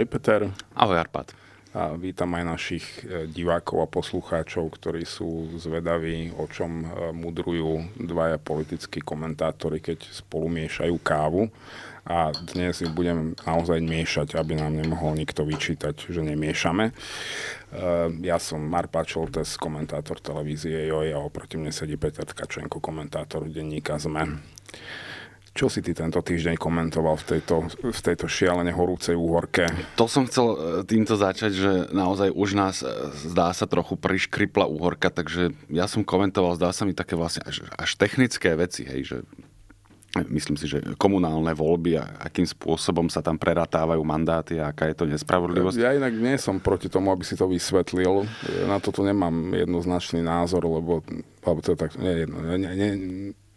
Ahoj Peter. Ahoj Arpad. A vítam aj našich e, divákov a poslucháčov, ktorí sú zvedaví, o čom e, mudrujú dvaja politickí komentátori, keď spolu miešajú kávu. A dnes ju budem naozaj miešať, aby nám nemohol nikto vyčítať, že nemiešame. E, ja som Marpa Čoltes, komentátor televízie JOJ a oproti mne sedí Peter Tkačenko, komentátor denníka ZME. Čo si ty tento týždeň komentoval v tejto, v tejto šialene horúcej úhorke? To som chcel e, týmto začať, že naozaj už nás e, zdá sa trochu priškripla úhorka, takže ja som komentoval, zdá sa mi také vlastne až, až technické veci, hej, že e, myslím si, že komunálne voľby a akým spôsobom sa tam preratávajú mandáty a aká je to nespravodlivosť. Ja inak nie som proti tomu, aby si to vysvetlil. na toto nemám jednoznačný názor, lebo, alebo to tak, nie, nie, nie,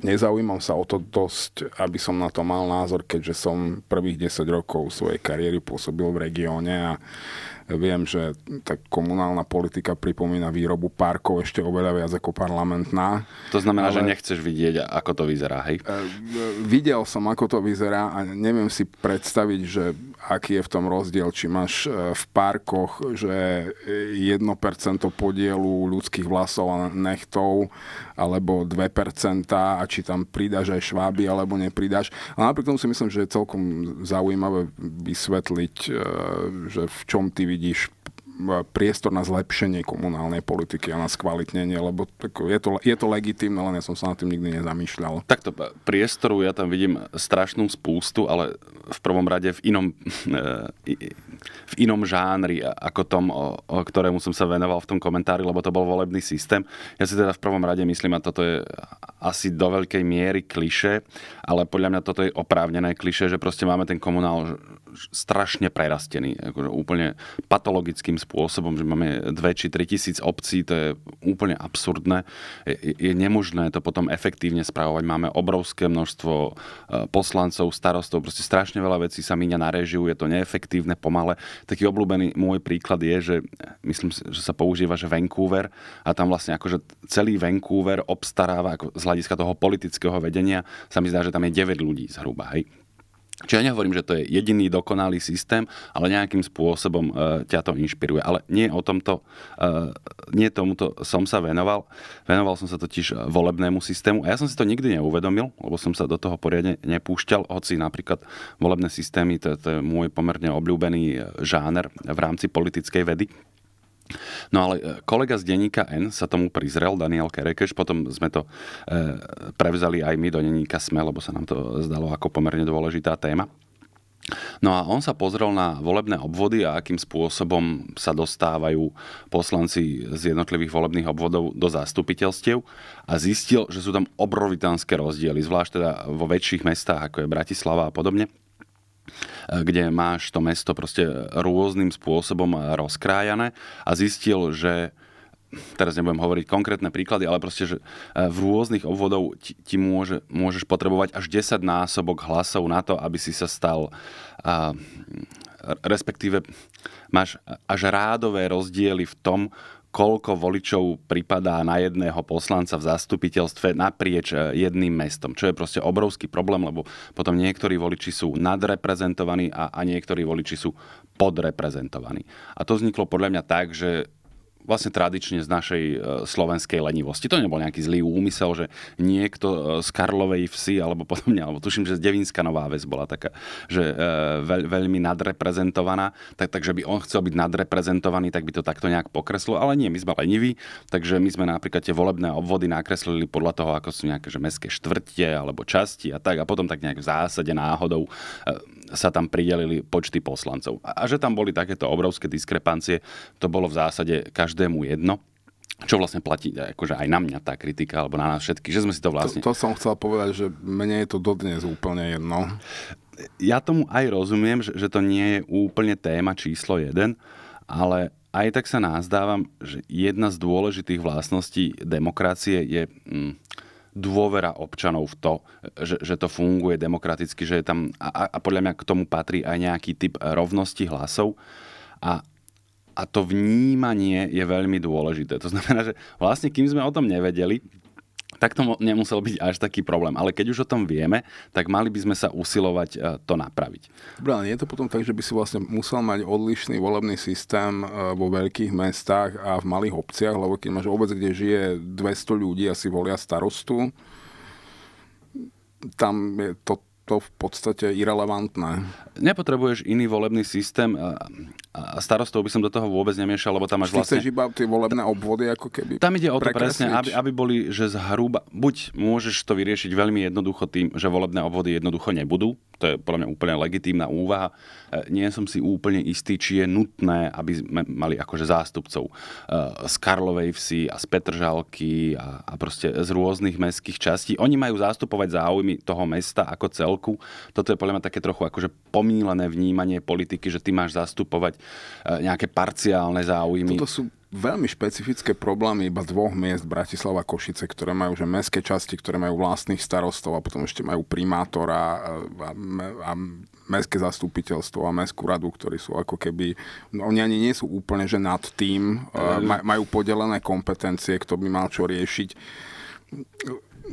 nezaujímam sa o to dosť, aby som na to mal názor, keďže som prvých 10 rokov svojej kariéry pôsobil v regióne a Viem, že tá komunálna politika pripomína výrobu parkov ešte oveľa viac ako parlamentná. To znamená, ale... že nechceš vidieť, ako to vyzerá, hej? E, e, videl som, ako to vyzerá a neviem si predstaviť, že aký je v tom rozdiel, či máš e, v parkoch, že 1% podielu ľudských vlasov a nechtov, alebo 2% a či tam pridaš aj šváby, alebo nepridáš. Ale napriek tomu si myslím, že je celkom zaujímavé vysvetliť, že v čom ty Vidíš priestor na zlepšenie komunálnej politiky a na skvalitnenie, lebo je to, je to legitimné, len ja som sa na tým nikdy nezamýšľal. Takto priestoru ja tam vidím strašnú spústu, ale v prvom rade v inom e, v inom žánri, ako tom, o, o ktorému som sa venoval v tom komentári, lebo to bol volebný systém. Ja si teda v prvom rade myslím, a toto je asi do veľkej miery kliše, ale podľa mňa toto je oprávnené kliše, že proste máme ten komunál strašne prerastený, akože úplne patologickým spôsobom, že máme 2 či 3 tisíc obcí, to je úplne absurdné. Je, je nemožné to potom efektívne spravovať. Máme obrovské množstvo e, poslancov, starostov, proste strašne veľa vecí sa míňa na režiu, je to neefektívne, pomalé ale taký obľúbený môj príklad je, že myslím, že sa používa, že Vancouver a tam vlastne akože celý Vancouver obstaráva ako z hľadiska toho politického vedenia, sa mi zdá, že tam je 9 ľudí zhruba, hej Čiže ja nehovorím, že to je jediný dokonalý systém, ale nejakým spôsobom e, ťa to inšpiruje. Ale nie o tomto, e, nie tomuto som sa venoval. Venoval som sa totiž e, volebnému systému a ja som si to nikdy neuvedomil, lebo som sa do toho poriadne nepúšťal, hoci napríklad volebné systémy, to, to je môj pomerne obľúbený e, žáner v rámci politickej vedy No ale e, kolega z denníka N sa tomu prizrel, Daniel Kerekeš, potom sme to e, prevzali aj my do denníka SME, lebo sa nám to zdalo ako pomerne dôležitá téma. No a on sa pozrel na volebné obvody a akým spôsobom sa dostávajú poslanci z jednotlivých volebných obvodov do zastupiteľstiev a zistil, že sú tam obrovitánske rozdiely, zvlášť teda vo väčších mestách ako je Bratislava a podobne kde máš to mesto proste rôznym spôsobom rozkrájané a zistil, že teraz nebudem hovoriť konkrétne príklady, ale proste, že eh, v rôznych obvodov ti, ti môže, môžeš potrebovať až 10 násobok hlasov na to, aby si sa stal a, eh, respektíve máš až rádové rozdiely v tom, koľko voličov pripadá na jedného poslanca v zastupiteľstve naprieč e, jedným mestom, čo je proste obrovský problém, lebo potom niektorí voliči sú nadreprezentovaní a, a niektorí voliči sú podreprezentovaní. A to vzniklo podľa mňa tak, že vlastne tradične z našej e, slovenskej lenivosti. To nebol nejaký zlý úmysel, že niekto e, z Karlovej vsi alebo podobne, alebo tuším, že z Devinska Nová Ves bola taká, že e, veľ, veľmi nadreprezentovaná, tak, takže by on chcel byť nadreprezentovaný, tak by to takto nejak pokreslo, ale nie, my sme leniví, takže my sme napríklad tie volebné obvody nakreslili podľa toho, ako sú nejaké že mestské štvrtie alebo časti a tak a potom tak nejak v zásade náhodou sa tam pridelili počty poslancov. A, a že tam boli takéto obrovské diskrepancie, to bolo v zásade každému jedno čo vlastne platí e, akože aj na mňa tá kritika, alebo na nás všetky, že sme si to vlastne... To, to som chcel povedať, že mne je to dodnes úplne jedno. Ja tomu aj rozumiem, že, že to nie je úplne téma číslo jeden, ale aj tak sa názdávam, že jedna z dôležitých vlastností demokracie je... Mm, hm, dôvera občanov v to, že, že to funguje demokraticky, že je tam, a, a podľa mňa k tomu patrí aj nejaký typ rovnosti hlasov. A, a to vnímanie je veľmi dôležité. To znamená, že vlastne kým sme o tom nevedeli, tak to nemusel byť až taký problém. Ale keď už o tom vieme, tak mali by sme sa usilovať e, to napraviť. Dobre, je to potom tak, že by si vlastne musel mať odlišný volebný systém e, vo veľkých mestách a v malých obciach, lebo keď máš obec, kde žije 200 ľudí a si volia starostu, tam je to to v podstate irrelevantné. Nepotrebuješ iný volebný systém a starostov by som do toho vôbec nemiešal, lebo tam máš vlastne... Chceš iba tie volebné obvody ako keby Tam ide o to presne, aby, aby boli, že zhruba... Buď môžeš to vyriešiť veľmi jednoducho tým, že volebné obvody jednoducho nebudú, to je podľa mňa úplne legitímna úvaha, nie som si úplne istý, či je nutné, aby sme mali akože zástupcov eh, z Karlovej vsi a z Petržalky a, a proste z rôznych mestských častí. Oni majú zastupovať záujmy toho mesta ako celku. Toto je podľa mňa také trochu akože pomílené vnímanie politiky, že ty máš zastupovať eh, nejaké parciálne záujmy. Toto sú veľmi špecifické problémy iba dvoch miest, Bratislava a Košice, ktoré majú že mestské časti, ktoré majú vlastných starostov a potom ešte majú primátora eh, a, a, a mestské zastupiteľstvo a mestskú radu, ktorí sú ako keby, no, oni ani nie sú úplne, že nad tým, e, maj, majú podelené kompetencie, kto by mal čo riešiť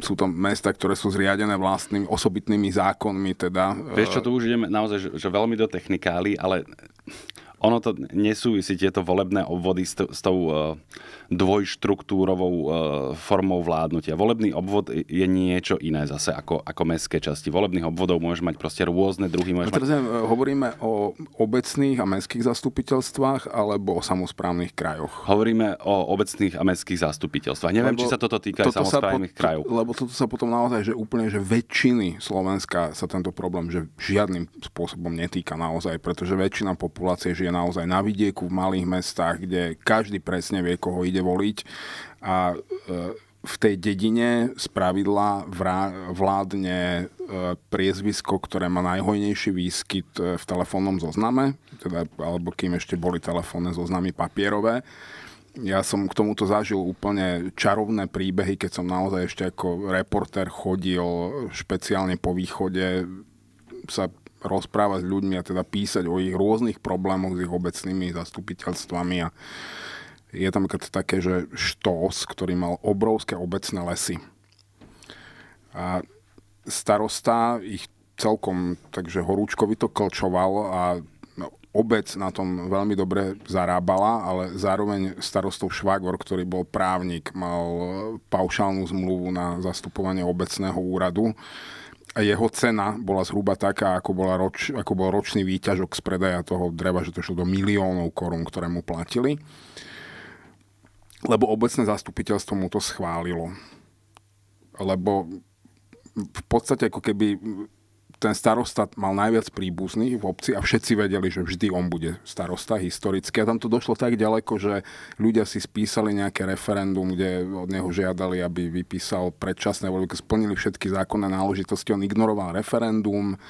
sú to mesta, ktoré sú zriadené vlastnými osobitnými zákonmi. Teda. Vieš čo, e, tu už ideme naozaj že, že veľmi do technikály, ale ono to nesúvisí tieto volebné obvody s, s tou uh, dvojštruktúrovou uh, formou vládnutia. Volebný obvod je niečo iné zase ako, ako mestské časti. Volebných obvodov môžeš mať proste rôzne druhy. Môžeš teraz mať... E, hovoríme o obecných a mestských zastupiteľstvách alebo o samozprávnych krajoch? Hovoríme o obecných a mestských zastupiteľstvách. Neviem, lebo či sa toto týka toto aj samozprávnych sa po, krajov. Lebo toto sa potom naozaj, že úplne, že väčšiny Slovenska sa tento problém že žiadnym spôsobom netýka naozaj, pretože väčšina populácie žije naozaj na vidieku, v malých mestách, kde každý presne vie, koho ide voliť. A e, v tej dedine z pravidla vládne e, priezvisko, ktoré má najhojnejší výskyt e, v telefónnom zozname, teda, alebo kým ešte boli telefónne zoznamy papierové. Ja som k tomuto zažil úplne čarovné príbehy, keď som naozaj ešte ako reporter chodil špeciálne po východe sa rozprávať s ľuďmi a teda písať o ich rôznych problémoch s ich obecnými zastupiteľstvami a je tam také, že Štos, ktorý mal obrovské obecné lesy. A starosta ich celkom takže horúčkovito klčoval a obec na tom veľmi dobre zarábala, ale zároveň starostov Švagor, ktorý bol právnik, mal paušálnu zmluvu na zastupovanie obecného úradu a jeho cena bola zhruba taká, ako, bola roč, ako bol ročný výťažok z predaja toho dreva, že to šlo do miliónov korún, ktoré mu platili. Lebo obecné zastupiteľstvo mu to schválilo. Lebo v podstate ako keby ten starosta mal najviac príbuzných v obci a všetci vedeli, že vždy on bude starosta historicky. A tam to došlo tak ďaleko, že ľudia si spísali nejaké referendum, kde od neho žiadali, aby vypísal predčasné voľby, splnili všetky zákonné náležitosti. On ignoroval referendum,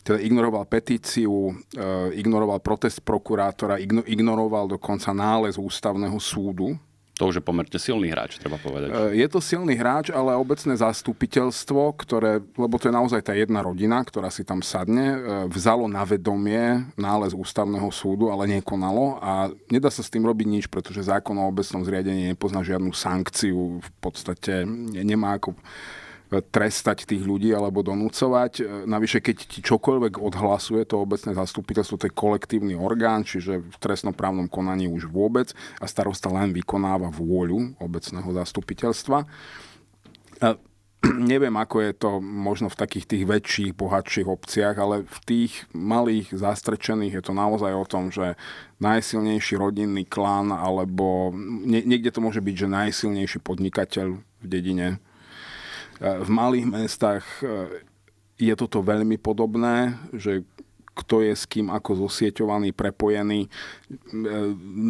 teda ignoroval petíciu, eh, ignoroval protest prokurátora, ignoroval dokonca nález ústavného súdu to už je pomerne silný hráč, treba povedať. E, je to silný hráč, ale obecné zastupiteľstvo, ktoré, lebo to je naozaj tá jedna rodina, ktorá si tam sadne, e, vzalo na vedomie nález ústavného súdu, ale nekonalo a nedá sa s tým robiť nič, pretože zákon o obecnom zriadení nepozná žiadnu sankciu, v podstate nemá ako trestať tých ľudí alebo donúcovať. E, navyše, keď ti čokoľvek odhlasuje to obecné zastupiteľstvo, to je kolektívny orgán, čiže v trestnoprávnom konaní už vôbec a starosta len vykonáva vôľu obecného zastupiteľstva e, neviem, ako je to možno v takých tých väčších, bohatších obciach, ale v tých malých, zastrečených je to naozaj o tom, že najsilnejší rodinný klan alebo niekde to môže byť, že najsilnejší podnikateľ v dedine E, v malých mestách e, je toto veľmi podobné, že kto je s kým ako zosieťovaný, prepojený. E,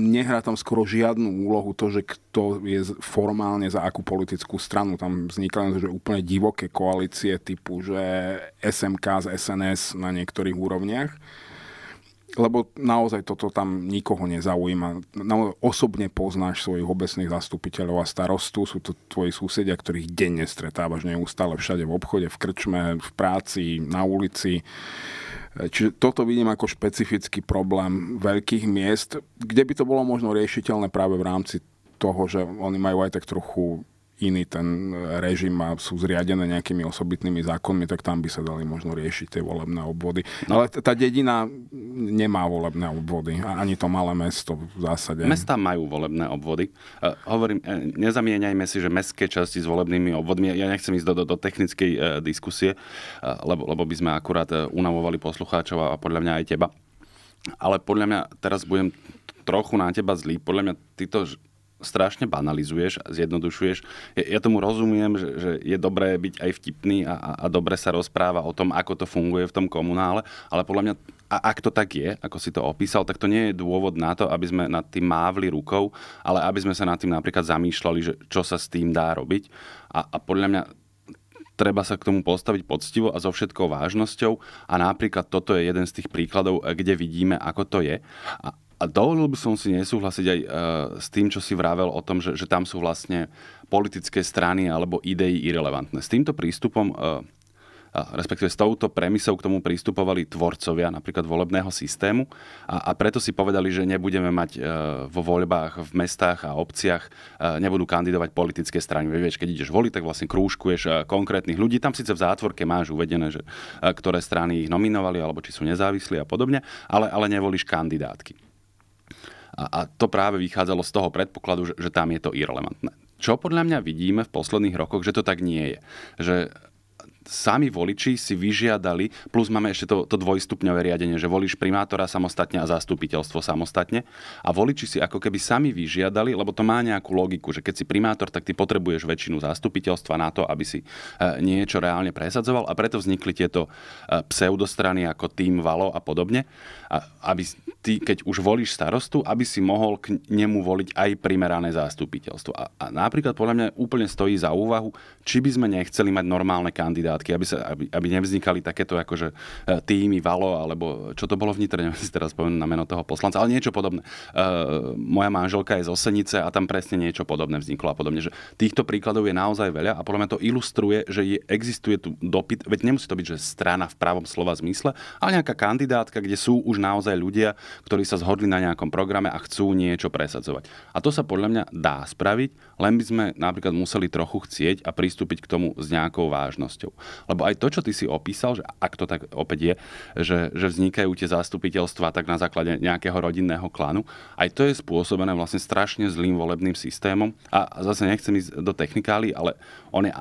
nehrá tam skoro žiadnu úlohu to, že kto je formálne za akú politickú stranu. Tam vznikali že úplne divoké koalície typu, že SMK z SNS na niektorých úrovniach lebo naozaj toto tam nikoho nezaujíma. Osobne poznáš svojich obecných zastupiteľov a starostu, sú to tvoji susedia, ktorých denne stretávaš neustále všade v obchode, v krčme, v práci, na ulici. Čiže toto vidím ako špecifický problém veľkých miest, kde by to bolo možno riešiteľné práve v rámci toho, že oni majú aj tak trochu iný ten režim a sú zriadené nejakými osobitnými zákonmi, tak tam by sa dali možno riešiť tie volebné obvody. No. Ale tá dedina nemá volebné obvody, ani to malé mesto v zásade. Mesta majú volebné obvody. E, hovorím, e, nezamieňajme si, že mestské časti s volebnými obvodmi, ja nechcem ísť do, do, do technickej e, diskusie, lebo, lebo by sme akurát unavovali poslucháčov a podľa mňa aj teba. Ale podľa mňa, teraz budem trochu na teba zlý, podľa mňa ty to strašne banalizuješ, a zjednodušuješ. Ja, ja tomu rozumiem, že, že je dobré byť aj vtipný a, a, a dobre sa rozpráva o tom, ako to funguje v tom komunále, ale podľa mňa, a, ak to tak je, ako si to opísal, tak to nie je dôvod na to, aby sme nad tým mávli rukou, ale aby sme sa nad tým napríklad zamýšľali, že čo sa s tým dá robiť. A, a podľa mňa treba sa k tomu postaviť poctivo a so všetkou vážnosťou a napríklad toto je jeden z tých príkladov, kde vidíme, ako to je. A, a dovolil by som si nesúhlasiť aj uh, s tým, čo si vravel o tom, že, že tam sú vlastne politické strany alebo idei irrelevantné. S týmto prístupom, uh, respektíve s touto premisou k tomu prístupovali tvorcovia napríklad volebného systému a, a preto si povedali, že nebudeme mať uh, vo voľbách v mestách a obciach, uh, nebudú kandidovať politické strany. Vieš, keď ideš voliť, tak vlastne krúžkuješ uh, konkrétnych ľudí. Tam síce v zátvorke máš uvedené, že, uh, ktoré strany ich nominovali alebo či sú nezávislí a podobne, ale, ale nevolíš kandidátky. A, a to práve vychádzalo z toho predpokladu, že, že tam je to irrelevantné. Čo podľa mňa vidíme v posledných rokoch, že to tak nie je. Že sami voliči si vyžiadali, plus máme ešte to, to dvojstupňové riadenie, že volíš primátora samostatne a zastupiteľstvo samostatne. A voliči si ako keby sami vyžiadali, lebo to má nejakú logiku, že keď si primátor, tak ty potrebuješ väčšinu zastupiteľstva na to, aby si e, niečo reálne presadzoval a preto vznikli tieto e, pseudostrany ako tým Valo a podobne, aby ty, keď už volíš starostu, aby si mohol k nemu voliť aj primerané zastupiteľstvo. A, a napríklad podľa mňa úplne stojí za úvahu, či by sme nechceli mať normálne kandidáty látky, aby, sa, aby, aby nevznikali takéto akože e, týmy, valo, alebo čo to bolo vnitre, neviem si teraz poviem na meno toho poslanca, ale niečo podobné. E, moja manželka je z Osenice a tam presne niečo podobné vzniklo a podobne. Že týchto príkladov je naozaj veľa a podľa mňa to ilustruje, že je, existuje tu dopyt, veď nemusí to byť, že strana v pravom slova zmysle, ale nejaká kandidátka, kde sú už naozaj ľudia, ktorí sa zhodli na nejakom programe a chcú niečo presadzovať. A to sa podľa mňa dá spraviť, len by sme napríklad museli trochu chcieť a pristúpiť k tomu s nejakou vážnosťou. Lebo aj to, čo ty si opísal, že ak to tak opäť je, že, že vznikajú tie zastupiteľstva tak na základe nejakého rodinného klanu, aj to je spôsobené vlastne strašne zlým volebným systémom. A zase nechcem ísť do technikály, ale on je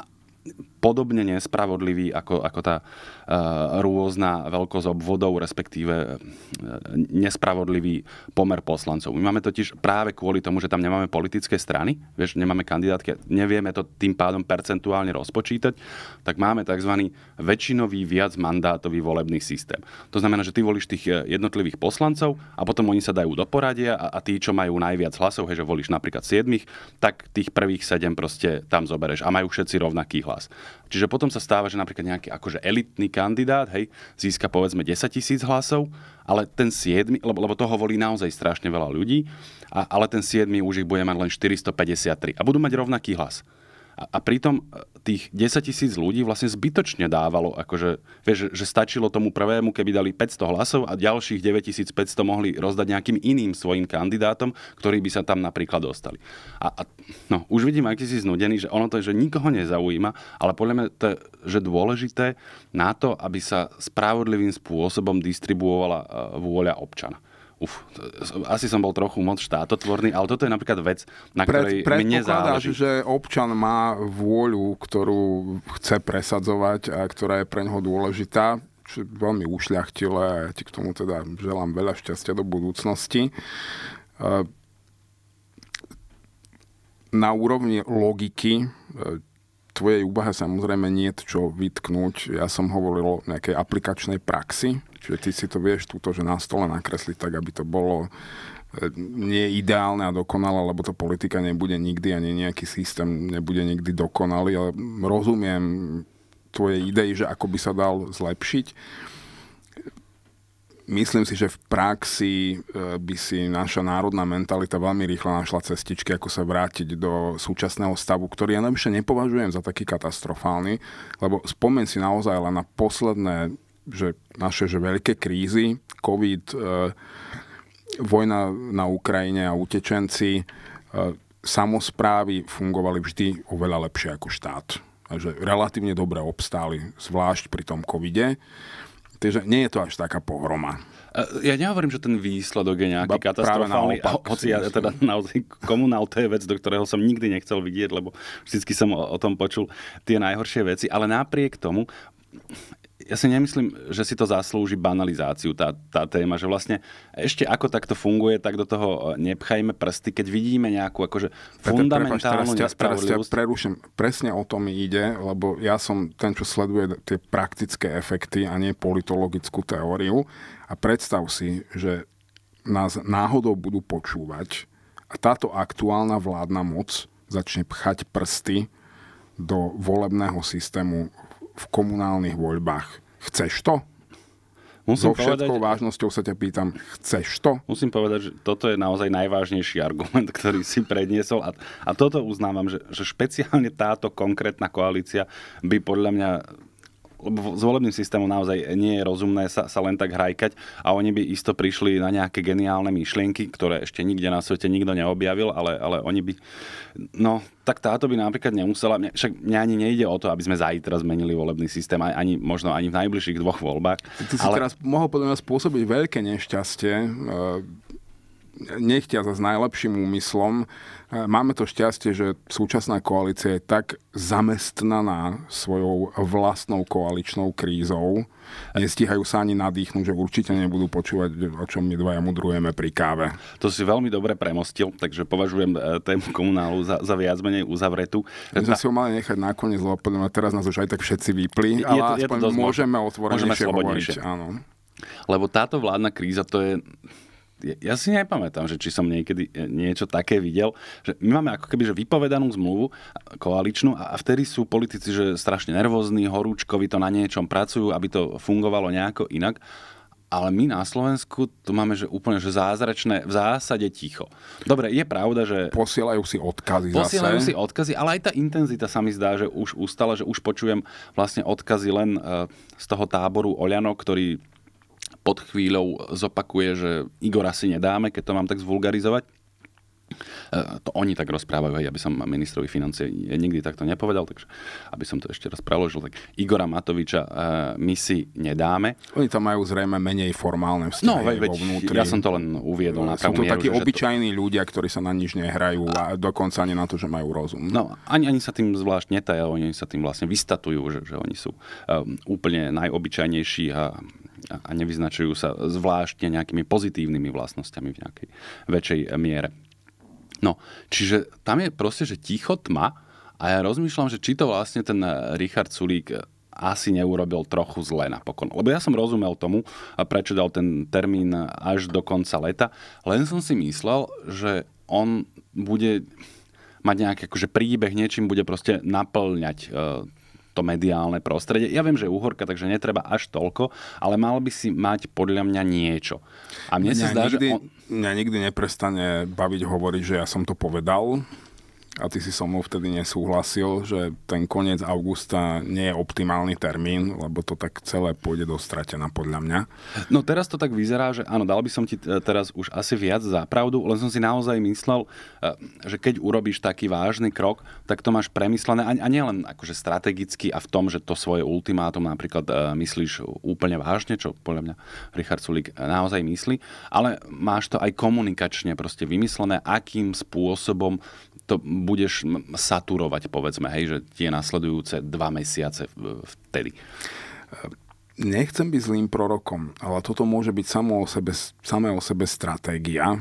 podobne nespravodlivý ako, ako tá eh, rôzna veľkosť obvodov, respektíve eh, nespravodlivý pomer poslancov. My máme totiž práve kvôli tomu, že tam nemáme politické strany, vieš, nemáme kandidátky, nevieme to tým pádom percentuálne rozpočítať, tak máme tzv. väčšinový viac mandátový volebný systém. To znamená, že ty volíš tých eh, jednotlivých poslancov a potom oni sa dajú do poradia a, a tí, čo majú najviac hlasov, hej, že volíš napríklad 7, tak tých prvých 7 proste tam zoberieš a majú všetci rovnaký hlas. Čiže potom sa stáva, že napríklad nejaký akože elitný kandidát, hej, získa povedzme 10 tisíc hlasov, ale ten 7, lebo, lebo toho volí naozaj strašne veľa ľudí, a, ale ten 7 už ich bude mať len 453 a budú mať rovnaký hlas. A, a pritom e, tých 10 tisíc ľudí vlastne zbytočne dávalo, akože, vieš, že stačilo tomu prvému, keby dali 500 hlasov a ďalších 9500 mohli rozdať nejakým iným svojim kandidátom, ktorí by sa tam napríklad dostali. A, a no, už vidím, aký si znudený, že ono to je, že nikoho nezaujíma, ale podľa mňa to je, že dôležité na to, aby sa spravodlivým spôsobom distribuovala e, vôľa občana uf, asi som bol trochu moc štátotvorný, ale toto je napríklad vec, na ktorej Pred, mne záleží. že občan má vôľu, ktorú chce presadzovať a ktorá je pre neho dôležitá, čo je veľmi ušľachtilé a ja ti k tomu teda želám veľa šťastia do budúcnosti. E, na úrovni logiky e, tvojej úvahe samozrejme nie je čo vytknúť. Ja som hovoril o nejakej aplikačnej praxi, čiže ty si to vieš túto, že na stole nakresliť tak, aby to bolo e, nie ideálne a dokonalé, lebo to politika nebude nikdy ani nejaký systém nebude nikdy dokonalý, ale rozumiem tvojej idei, že ako by sa dal zlepšiť myslím si, že v praxi e, by si naša národná mentalita veľmi rýchlo našla cestičky, ako sa vrátiť do súčasného stavu, ktorý ja najvyššie nepovažujem za taký katastrofálny, lebo spomen si naozaj len na posledné že naše že veľké krízy, COVID, e, vojna na Ukrajine a utečenci, e, samozprávy fungovali vždy oveľa lepšie ako štát. Takže relatívne dobre obstáli, zvlášť pri tom covide. Takže nie je to až taká pohroma. Ja nehovorím, že ten výsledok je nejaký ba, katastrofálny, naopak, hoci ja teda naozaj komunál to je vec, do ktorého som nikdy nechcel vidieť, lebo vždycky som o, o tom počul tie najhoršie veci, ale napriek tomu ja si nemyslím, že si to zaslúži banalizáciu, tá, tá téma, že vlastne ešte ako takto funguje, tak do toho e, nepchajme prsty, keď vidíme nejakú akože fundamentálnu Prepač, teraz, teraz ťa preruším. Presne o tom ide, lebo ja som ten, čo sleduje tie praktické efekty a nie politologickú teóriu. A predstav si, že nás náhodou budú počúvať a táto aktuálna vládna moc začne pchať prsty do volebného systému v komunálnych voľbách. Chceš to? Musím so všetkou povedať, vážnosťou sa ťa pýtam, chceš to? Musím povedať, že toto je naozaj najvážnejší argument, ktorý si predniesol a, a toto uznávam, že, že špeciálne táto konkrétna koalícia by podľa mňa lebo s volebným systémom naozaj nie je rozumné sa, sa len tak hrajkať a oni by isto prišli na nejaké geniálne myšlienky, ktoré ešte nikde na svete nikto neobjavil, ale, ale oni by... No, tak táto by napríklad nemusela... Mňa, však mňa ani nejde o to, aby sme zajtra zmenili volebný systém, ani možno ani v najbližších dvoch voľbách. Ty, ale... si teraz mohol podľa mňa spôsobiť veľké nešťastie e, nechtia za s najlepším úmyslom. E, máme to šťastie, že súčasná koalícia je tak zamestnaná svojou vlastnou koaličnou krízou. Nestíhajú sa ani nadýchnuť, že určite nebudú počúvať, o čom my dvaja mudrujeme pri káve. To si veľmi dobre premostil, takže považujem e, tému komunálu za, za viac menej uzavretú. My sme si ho mali nechať nakoniec, lebo teraz nás už aj tak všetci vypli, ale je to, aspoň je to môžeme otvorenejšie môžeme hovoriť. Áno. Lebo táto vládna kríza, to je ja si nepamätám, že či som niekedy e, niečo také videl, že my máme ako keby že vypovedanú zmluvu koaličnú a vtedy sú politici že strašne nervózni, horúčkovi to na niečom pracujú, aby to fungovalo nejako inak. Ale my na Slovensku to máme že úplne že zázračné, v zásade ticho. Dobre, je pravda, že... Posielajú si odkazy Posielajú zase. si odkazy, ale aj tá intenzita sa mi zdá, že už ustala, že už počujem vlastne odkazy len e, z toho táboru Oľano, ktorý pod chvíľou zopakuje, že Igora si nedáme, keď to mám tak zvulgarizovať. E, to oni tak rozprávajú, hej, aby som ministrovi financie nikdy takto nepovedal, takže aby som to ešte raz preložil, tak Igora Matoviča e, my si nedáme. Oni tam majú zrejme menej formálne vzťahy no, veď, vo vnútri. Ja som to len uviedol na Sú to mieru, takí že, obyčajní to... ľudia, ktorí sa na nič nehrajú a, dokonca ani na to, že majú rozum. No, ani, ani sa tým zvlášť netajú, oni sa tým vlastne vystatujú, že, že oni sú um, úplne najobyčajnejší a a nevyznačujú sa zvláštne nejakými pozitívnymi vlastnosťami v nejakej väčšej miere. No, čiže tam je proste, že ticho tma a ja rozmýšľam, že či to vlastne ten eh, Richard Sulík eh, asi neurobil trochu zle napokon. Lebo ja som rozumel tomu, eh, prečo dal ten termín až do konca leta, len som si myslel, že on bude mať nejaký akože príbeh, niečím bude proste naplňať to mediálne prostredie. Ja viem, že je uhorka, takže netreba až toľko, ale mal by si mať podľa mňa niečo. A mne, mňa sa zdá, nikdy, že... On... Mňa nikdy neprestane baviť hovoriť, že ja som to povedal, a ty si so mnou vtedy nesúhlasil, že ten koniec augusta nie je optimálny termín, lebo to tak celé pôjde do stratená podľa mňa. No teraz to tak vyzerá, že áno, dal by som ti eh, teraz už asi viac za pravdu, len som si naozaj myslel, eh, že keď urobíš taký vážny krok, tak to máš premyslené a len akože strategicky a v tom, že to svoje ultimátum napríklad eh, myslíš úplne vážne, čo podľa mňa Richard Sulik naozaj myslí, ale máš to aj komunikačne proste vymyslené, akým spôsobom to budeš saturovať, povedzme, hej, že tie nasledujúce dva mesiace vtedy. Nechcem byť zlým prorokom, ale toto môže byť samo o sebe, samé o sebe stratégia,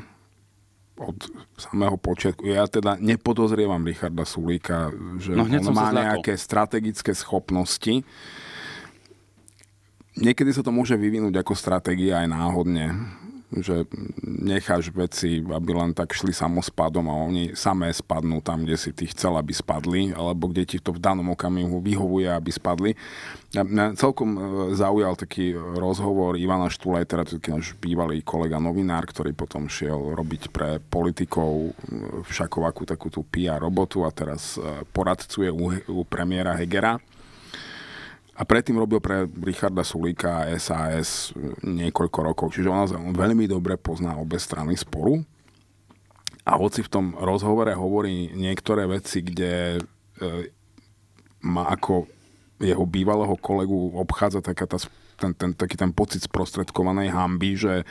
od samého počiatku. Ja teda nepodozrievam Richarda Sulíka, že no, on má nejaké strategické schopnosti. Niekedy sa to môže vyvinúť ako stratégia aj náhodne že necháš veci, aby len tak šli samospadom a oni samé spadnú tam, kde si ty chcel, aby spadli, alebo kde ti to v danom okamihu vyhovuje, aby spadli. Mňa celkom e, zaujal taký rozhovor Ivana Štulajtera, taký náš bývalý kolega novinár, ktorý potom šiel robiť pre politikov e, všakovakú takú tú PR robotu a teraz e, poradcuje u, u premiéra Hegera. A predtým robil pre Richarda Sulíka a SAS e, niekoľko rokov. Čiže on, veľmi dobre pozná obe strany sporu. A hoci v tom rozhovore hovorí niektoré veci, kde e, ako jeho bývalého kolegu obchádza taká tá ten, ten, taký ten pocit sprostredkovanej hamby, že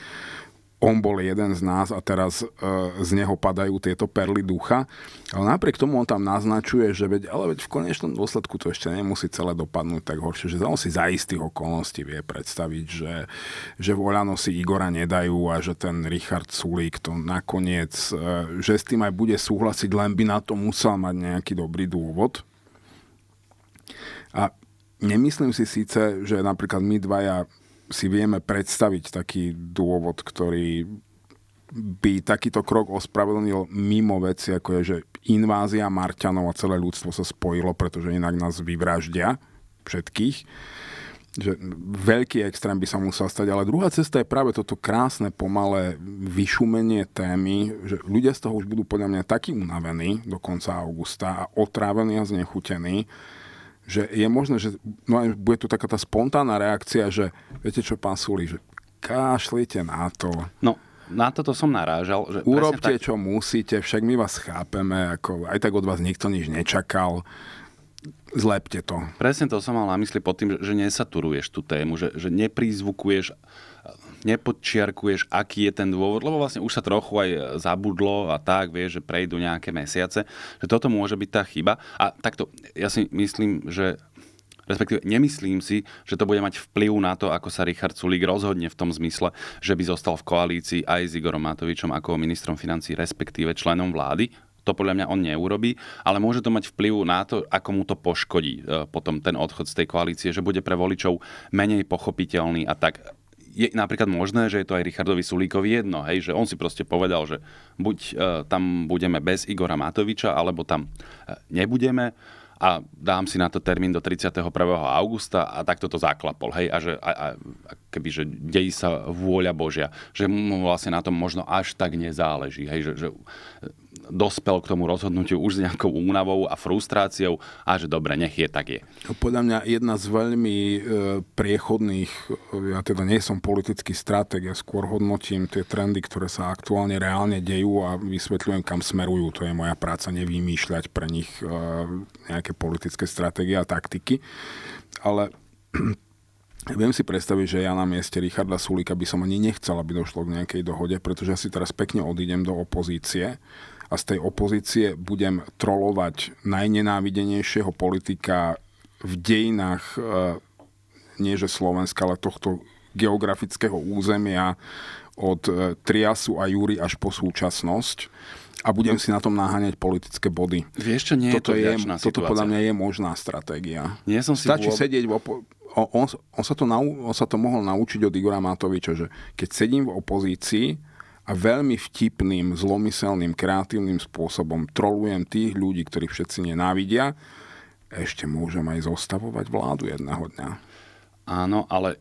on bol jeden z nás a teraz e, z neho padajú tieto perly ducha. Ale napriek tomu on tam naznačuje, že veď, ale veď v konečnom dôsledku to ešte nemusí celé dopadnúť tak horšie, že on si za istých okolností vie predstaviť, že, že Oľano si Igora nedajú a že ten Richard Sulík to nakoniec, e, že s tým aj bude súhlasiť, len by na to musel mať nejaký dobrý dôvod. A nemyslím si síce, že napríklad my dvaja si vieme predstaviť taký dôvod, ktorý by takýto krok ospravedlnil mimo veci, ako je, že invázia Marťanov a celé ľudstvo sa spojilo, pretože inak nás vyvraždia všetkých. Že veľký extrém by sa musel stať, ale druhá cesta je práve toto krásne, pomalé vyšumenie témy, že ľudia z toho už budú podľa mňa takí unavení do konca augusta a otrávení a znechutení, že je možné, že no aj bude tu taká tá spontánna reakcia, že viete čo, pán Suli, že kašlite na to. No, na toto som narážal. Že Urobte, tak... čo musíte, však my vás chápeme, ako aj tak od vás nikto nič nečakal. Zlepte to. Presne to som mal na mysli pod tým, že nesaturuješ tú tému, že, že neprizvukuješ nepodčiarkuješ, aký je ten dôvod, lebo vlastne už sa trochu aj zabudlo a tak, vieš, že prejdú nejaké mesiace, že toto môže byť tá chyba. A takto, ja si myslím, že respektíve nemyslím si, že to bude mať vplyv na to, ako sa Richard Sulík rozhodne v tom zmysle, že by zostal v koalícii aj s Igorom Matovičom ako ministrom financí, respektíve členom vlády. To podľa mňa on neurobí, ale môže to mať vplyv na to, ako mu to poškodí e, potom ten odchod z tej koalície, že bude pre voličov menej pochopiteľný a tak je napríklad možné, že je to aj Richardovi Sulíkovi jedno, hej, že on si proste povedal, že buď e, tam budeme bez Igora Matoviča, alebo tam e, nebudeme a dám si na to termín do 31. augusta a takto to zaklapol. Hej, a že a, a, keby, že dejí sa vôľa Božia, že mu vlastne na tom možno až tak nezáleží. Hej, že, že dospel k tomu rozhodnutiu už s nejakou únavou a frustráciou a že dobre, nech je, tak je. No, podľa mňa jedna z veľmi e, priechodných, e, ja teda nie som politický stratég, ja skôr hodnotím tie trendy, ktoré sa aktuálne reálne dejú a vysvetľujem, kam smerujú. To je moja práca, nevymýšľať pre nich e, nejaké politické stratégie a taktiky. Ale Viem si predstaviť, že ja na mieste Richarda Sulika by som ani nechcel, aby došlo k nejakej dohode, pretože ja si teraz pekne odídem do opozície a z tej opozície budem trolovať najnenávidenejšieho politika v dejinách e, nie že Slovenska, ale tohto geografického územia od e, Triasu a Júry až po súčasnosť a budem si na tom naháňať politické body. Vieš čo, nie toto to je, situácia. Toto podľa mňa je možná stratégia. Nie som si Stačí vôb... sedieť v opo- on, on, sa to nau- on sa to mohol naučiť od Igora Matoviča, že keď sedím v opozícii, a veľmi vtipným, zlomyselným, kreatívnym spôsobom trolujem tých ľudí, ktorých všetci nenávidia, ešte môžem aj zostavovať vládu jedného dňa. Áno, ale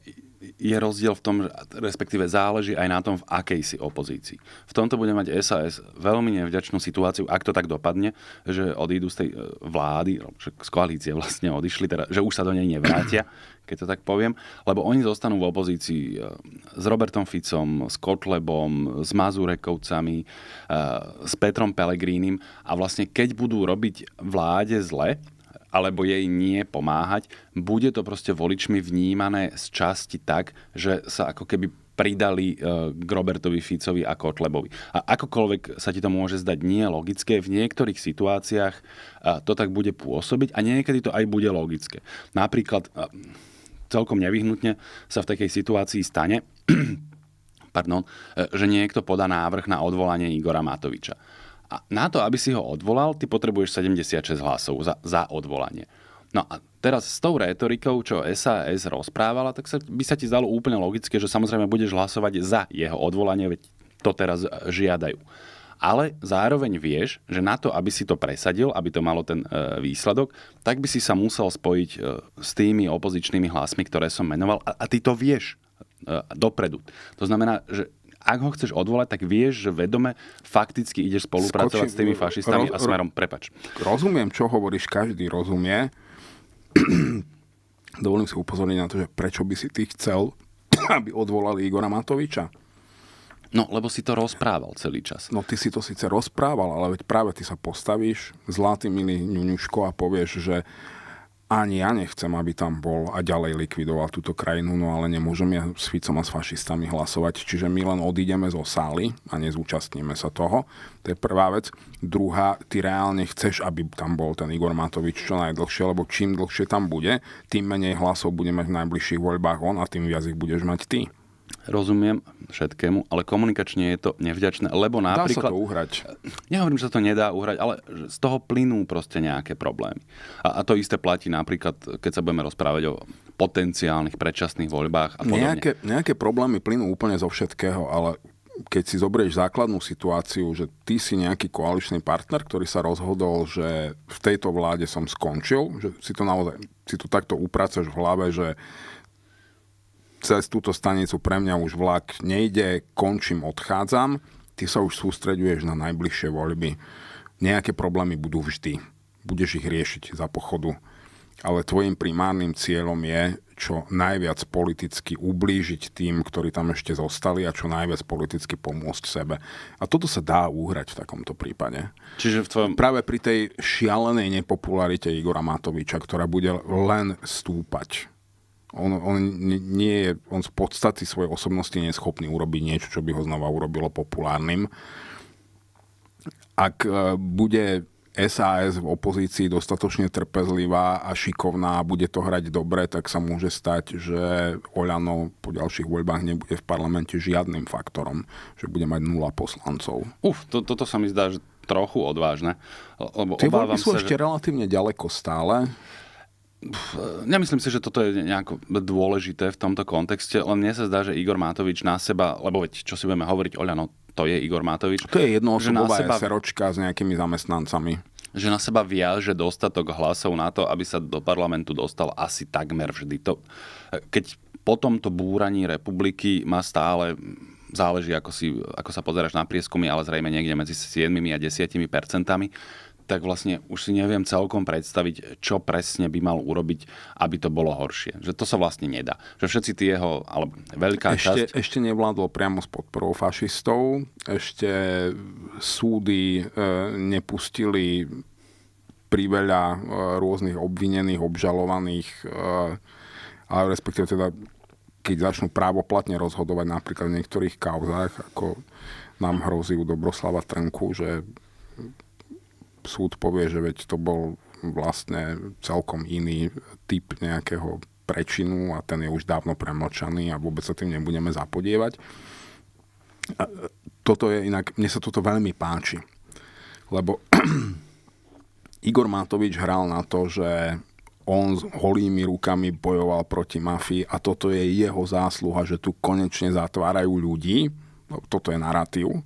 je rozdiel v tom, že respektíve záleží aj na tom, v akej si opozícii. V tomto bude mať SAS veľmi nevďačnú situáciu, ak to tak dopadne, že odídu z tej e, vlády, no, z koalície vlastne odišli, teda, že už sa do nej nevrátia, keď to tak poviem, lebo oni zostanú v opozícii eh, s Robertom Ficom, s Kotlebom, s Mazurekovcami, eh, s Petrom Pelegrínim a vlastne keď budú robiť vláde zle, alebo jej nie pomáhať, bude to proste voličmi vnímané z časti tak, že sa ako keby pridali eh, k Robertovi Ficovi a Kotlebovi. A akokoľvek sa ti to môže zdať nie logické, v niektorých situáciách to tak bude pôsobiť a niekedy to aj bude logické. Napríklad celkom nevyhnutne sa v takej situácii stane, pardon, e, že niekto podá návrh na odvolanie Igora Matoviča. A na to, aby si ho odvolal, ty potrebuješ 76 hlasov za, za odvolanie. No a teraz s tou retorikou, čo SAS rozprávala, tak sa, by sa ti zdalo úplne logické, že samozrejme budeš hlasovať za jeho odvolanie, veď to teraz e, žiadajú ale zároveň vieš, že na to, aby si to presadil, aby to malo ten e, výsledok, tak by si sa musel spojiť e, s tými opozičnými hlasmi, ktoré som menoval a, a ty to vieš e, dopredu. To znamená, že ak ho chceš odvolať, tak vieš, že vedome fakticky ideš spolupracovať Skoči, s tými fašistami roz, a smerom, prepač. Rozumiem, čo hovoríš, každý rozumie. Dovolím si upozorniť na to, že prečo by si ty chcel, aby odvolali Igora Matoviča No, lebo si to rozprával celý čas. No, ty si to síce rozprával, ale veď práve ty sa postavíš, zlatý milý ňuňuško a povieš, že ani ja nechcem, aby tam bol a ďalej likvidoval túto krajinu, no ale nemôžem ja s Ficom a s fašistami hlasovať, čiže my len odídeme zo sály a nezúčastníme sa toho. To je prvá vec. Druhá, ty reálne chceš, aby tam bol ten Igor Matovič čo najdlhšie, lebo čím dlhšie tam bude, tým menej hlasov bude mať v najbližších voľbách on a tým viac ich budeš mať ty rozumiem všetkému, ale komunikačne je to nevďačné, lebo napríklad... Dá sa to uhrať. Nehovorím, že sa to nedá uhrať, ale z toho plynú proste nejaké problémy. A, a to isté platí napríklad, keď sa budeme rozprávať o potenciálnych predčasných voľbách a podobne. Nejaké, nejaké problémy plynú úplne zo všetkého, ale keď si zoberieš základnú situáciu, že ty si nejaký koaličný partner, ktorý sa rozhodol, že v tejto vláde som skončil, že si to naozaj, si to takto upracuješ v hlave, že cez túto stanicu pre mňa už vlak nejde, končím, odchádzam, ty sa už sústreduješ na najbližšie voľby. Nejaké problémy budú vždy. Budeš ich riešiť za pochodu. Ale tvojim primárnym cieľom je čo najviac politicky ublížiť tým, ktorí tam ešte zostali a čo najviac politicky pomôcť sebe. A toto sa dá uhrať v takomto prípade. Čiže v tvojom... Práve pri tej šialenej nepopularite Igora Matoviča, ktorá bude len stúpať on, on, nie je, on z podstaty svojej osobnosti neschopný urobiť niečo, čo by ho znova urobilo populárnym. Ak e, bude SAS v opozícii dostatočne trpezlivá a šikovná a bude to hrať dobre, tak sa môže stať, že Oľano po ďalších voľbách nebude v parlamente žiadnym faktorom, že bude mať nula poslancov. Uf, to, toto sa mi zdá, že trochu odvážne. Lebo Tie voľby sú sa, ešte že... relatívne ďaleko stále. Nemyslím si, že toto je nejako dôležité v tomto kontexte, len mne sa zdá, že Igor Matovič na seba, lebo veď, čo si budeme hovoriť, Oľano, to je Igor Matovič. To je jednoosobová seba... SROčka s nejakými zamestnancami. Že na seba viaže dostatok hlasov na to, aby sa do parlamentu dostal asi takmer vždy. To, keď po tomto búraní republiky má stále záleží, ako, si, ako sa pozeráš na prieskumy, ale zrejme niekde medzi 7 a 10 percentami tak vlastne už si neviem celkom predstaviť, čo presne by mal urobiť, aby to bolo horšie. Že to sa vlastne nedá. Že všetci tie jeho, alebo veľká ešte, časť... Ešte nevládol priamo s podporou fašistov, ešte súdy e, nepustili priveľa e, rôznych obvinených, obžalovaných, e, ale respektíve teda keď začnú právoplatne rozhodovať napríklad v niektorých kauzách, ako nám hrozí u Dobroslava Trnku, že súd povie, že veď to bol vlastne celkom iný typ nejakého prečinu a ten je už dávno premlčaný a vôbec sa tým nebudeme zapodievať. A e, toto je inak, mne sa toto veľmi páči, lebo Igor Matovič hral na to, že on s holými rukami bojoval proti mafii a toto je jeho zásluha, že tu konečne zatvárajú ľudí. No, toto je narratív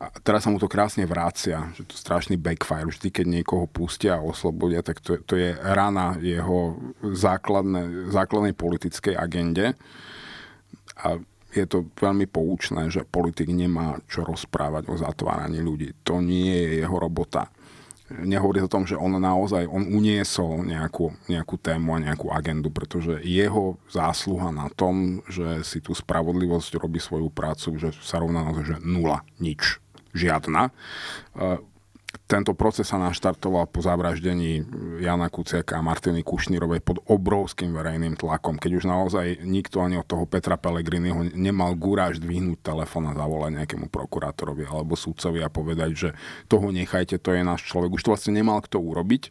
a teraz sa mu to krásne vrácia, že to strašný backfire. Vždy, keď niekoho pustia a oslobodia, tak to, to je rana jeho základne, základnej politickej agende. A je to veľmi poučné, že politik nemá čo rozprávať o zatváraní ľudí. To nie je jeho robota. Nehovorí o tom, že on naozaj on uniesol nejakú, nejakú tému a nejakú agendu, pretože jeho zásluha na tom, že si tú spravodlivosť robí svoju prácu, že sa rovná na to, že nula, nič žiadna. E, tento proces sa naštartoval po zavraždení Jana Kuciaka a Martiny Kušnírovej pod obrovským verejným tlakom, keď už naozaj nikto ani od toho Petra Pellegriniho nemal gúráž dvihnúť telefón a zavolať nejakému prokurátorovi alebo súdcovi a povedať, že toho nechajte, to je náš človek. Už to vlastne nemal kto urobiť.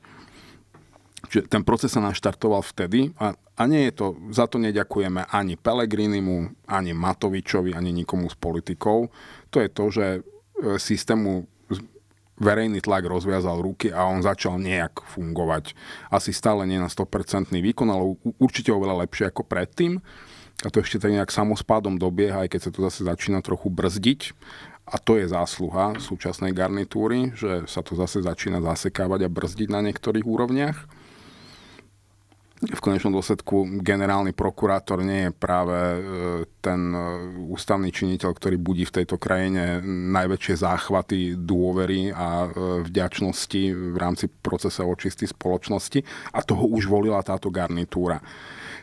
Čiže ten proces sa naštartoval vtedy a, a nie je to, za to neďakujeme ani Pelegrinimu, ani Matovičovi, ani nikomu z politikov. To je to, že E, systému verejný tlak rozviazal ruky a on začal nejak fungovať. Asi stále nie na 100% výkon, ale určite oveľa lepšie ako predtým. A to ešte tak nejak samospádom dobieha, aj keď sa to zase začína trochu brzdiť. A to je zásluha súčasnej garnitúry, že sa to zase začína zasekávať a brzdiť na niektorých úrovniach v konečnom dôsledku generálny prokurátor nie je práve e, ten e, ústavný činiteľ, ktorý budí v tejto krajine najväčšie záchvaty dôvery a e, vďačnosti v rámci procesa očistý spoločnosti a toho už volila táto garnitúra.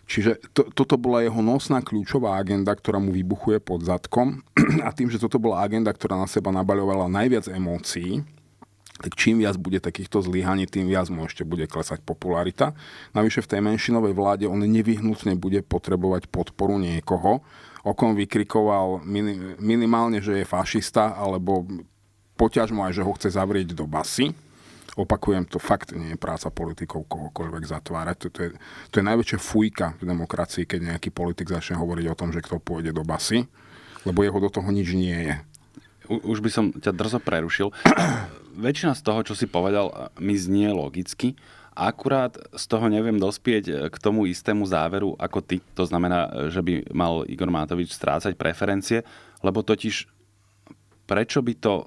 Čiže to, toto bola jeho nosná kľúčová agenda, ktorá mu vybuchuje pod zadkom a tým, že toto bola agenda, ktorá na seba nabaľovala najviac emócií, tak čím viac bude takýchto zlyhaní, tým viac mu ešte bude klesať popularita. Navyše v tej menšinovej vláde on nevyhnutne bude potrebovať podporu niekoho, o kom vykrikoval minimálne, že je fašista, alebo poťažmo aj, že ho chce zavrieť do basy. Opakujem, to fakt nie je práca politikov kohokoľvek zatvárať. To, to, je, to je najväčšia fujka v demokracii, keď nejaký politik začne hovoriť o tom, že kto pôjde do basy, lebo jeho do toho nič nie je už by som ťa drzo prerušil. Väčšina z toho, čo si povedal, eh, mi znie logicky. Akurát z toho neviem dospieť eh, k tomu istému záveru ako ty. To znamená, eh, že by mal Igor Matovič strácať preferencie, lebo totiž prečo by to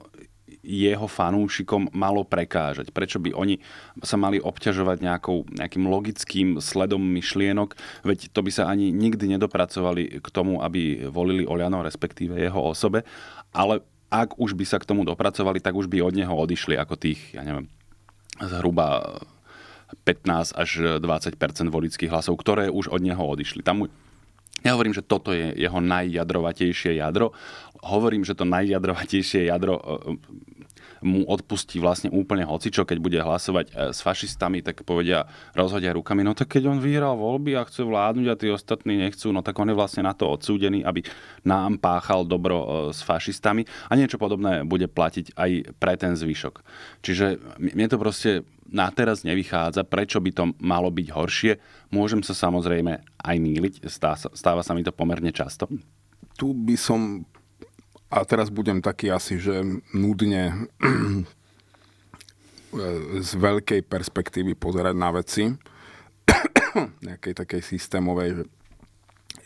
jeho fanúšikom malo prekážať? Prečo by oni sa mali obťažovať nejakou, nejakým logickým sledom myšlienok? Veď to by sa ani nikdy nedopracovali k tomu, aby volili Oľano, respektíve jeho osobe. Ale ak už by sa k tomu dopracovali, tak už by od neho odišli ako tých, ja neviem, zhruba 15 až 20 volických hlasov, ktoré už od neho odišli. Tam ja hovorím, že toto je jeho najjadrovatejšie jadro. Hovorím, že to najjadrovatejšie jadro e, e, mu odpustí vlastne úplne hocičo, keď bude hlasovať e, s fašistami, tak povedia, rozhodia rukami, no tak keď on vyhral voľby a chce vládnuť a tí ostatní nechcú, no tak on je vlastne na to odsúdený, aby nám páchal dobro e, s fašistami a niečo podobné bude platiť aj pre ten zvyšok. Čiže mne to proste na teraz nevychádza, prečo by to malo byť horšie. Môžem sa samozrejme aj míliť, stáva sa mi to pomerne často. Tu by som a teraz budem taký asi, že nudne eh, z veľkej perspektívy pozerať na veci, nejakej takej systémovej, že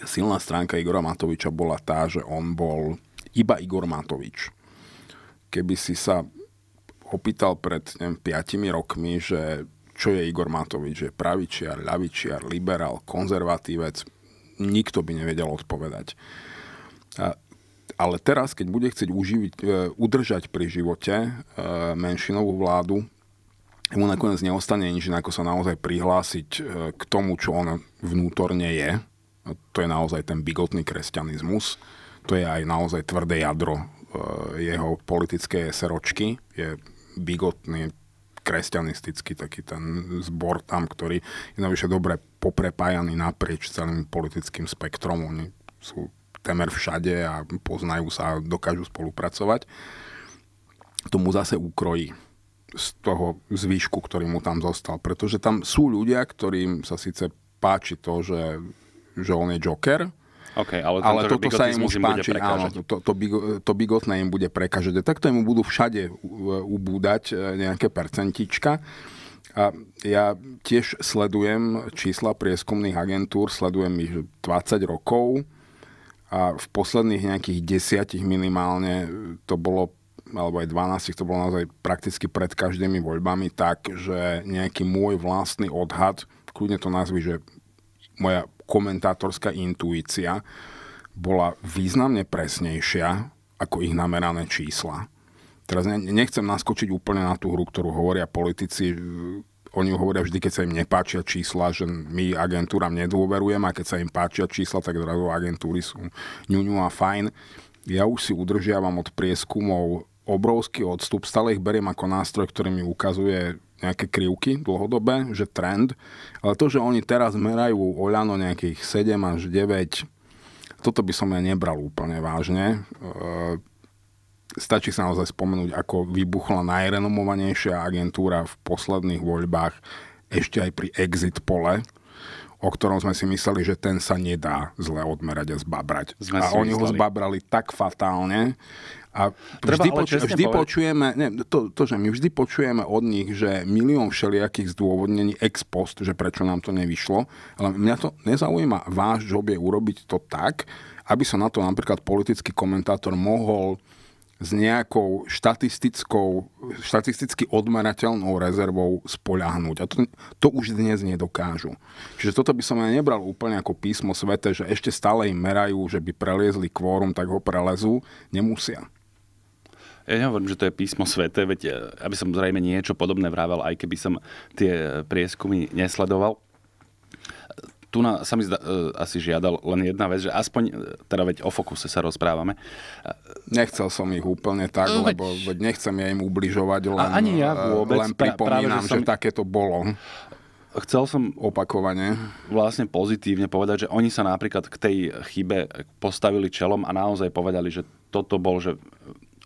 silná stránka Igora Matoviča bola tá, že on bol iba Igor Matovič. Keby si sa opýtal pred neviem, 5 rokmi, že čo je Igor Matovič, že pravičiar, ľavičiar, liberál, konzervatívec, nikto by nevedel odpovedať. A ale teraz, keď bude chcieť uživiť, e, udržať pri živote e, menšinovú vládu, mu nakoniec neostane nič, ako sa naozaj prihlásiť e, k tomu, čo on vnútorne je. To je naozaj ten bigotný kresťanizmus. To je aj naozaj tvrdé jadro jeho politické seročky. Je bigotný, kresťanistický taký ten zbor tam, ktorý je navyše dobre poprepájaný naprieč celým politickým spektrom. Oni sú temer všade a poznajú sa a dokážu spolupracovať, to mu zase ukrojí z toho zvyšku, ktorý mu tam zostal. Pretože tam sú ľudia, ktorým sa síce páči to, že, že on je Joker, Okay, ale, ale toto sa im už páči, áno, to, to, bigo, to bigotné im bude prekažať. Takto im budú všade ubúdať e, nejaké percentička. A ja tiež sledujem čísla prieskumných agentúr, sledujem ich 20 rokov a v posledných nejakých desiatich minimálne e, to bolo alebo aj 12, to bolo naozaj prakticky pred každými voľbami tak, že nejaký môj vlastný odhad, kľudne to nazvi, že moja komentátorská intuícia bola významne presnejšia ako ich namerané čísla. Teraz nechcem naskočiť úplne na tú hru, ktorú hovoria politici, e, oni hovoria vždy, keď sa im nepáčia čísla, že my agentúram nedôverujeme a keď sa im páčia čísla, tak zrazu agentúry sú ňuňu a fajn. Ja už si udržiavam od prieskumov obrovský odstup, stále ich beriem ako nástroj, ktorý mi ukazuje nejaké krivky dlhodobé, že trend, ale to, že oni teraz merajú oľano nejakých 7 až 9, toto by som ja nebral úplne vážne. E, Stačí sa naozaj spomenúť, ako vybuchla najrenomovanejšia agentúra v posledných voľbách ešte aj pri exit pole, o ktorom sme si mysleli, že ten sa nedá zle odmerať a zbabrať. Sme a oni mysleli. ho zbabrali tak fatálne, a Treba, vždy, poču, vždy počujeme, ne, to, to, že my vždy počujeme od nich, že milión všelijakých zdôvodnení ex post, že prečo nám to nevyšlo, ale mňa to nezaujíma. Váš job je urobiť to tak, aby sa na to napríklad politický komentátor mohol s nejakou štatistickou, štatisticky odmerateľnou rezervou spoľahnúť. A to, to už dnes nedokážu. Čiže toto by som ja nebral úplne ako písmo svete, že ešte stále im merajú, že by preliezli kvórum, tak ho prelezú. Nemusia. Ja nehovorím, že to je písmo svete, veď aby som zrejme niečo podobné vrával, aj keby som tie prieskumy nesledoval tu na, sa mi zda, uh, asi žiadal len jedna vec, že aspoň, e, teda veď o fokuse sa rozprávame. Nechcel som ich úplne tak, no, lebo veď nechcem ja im ubližovať, len, ani ja e, vôbec, len pripomínam, práve, že, som... že takéto bolo. Chcel som opakovane vlastne pozitívne povedať, že oni sa napríklad k tej chybe postavili čelom a naozaj povedali, že toto bol, že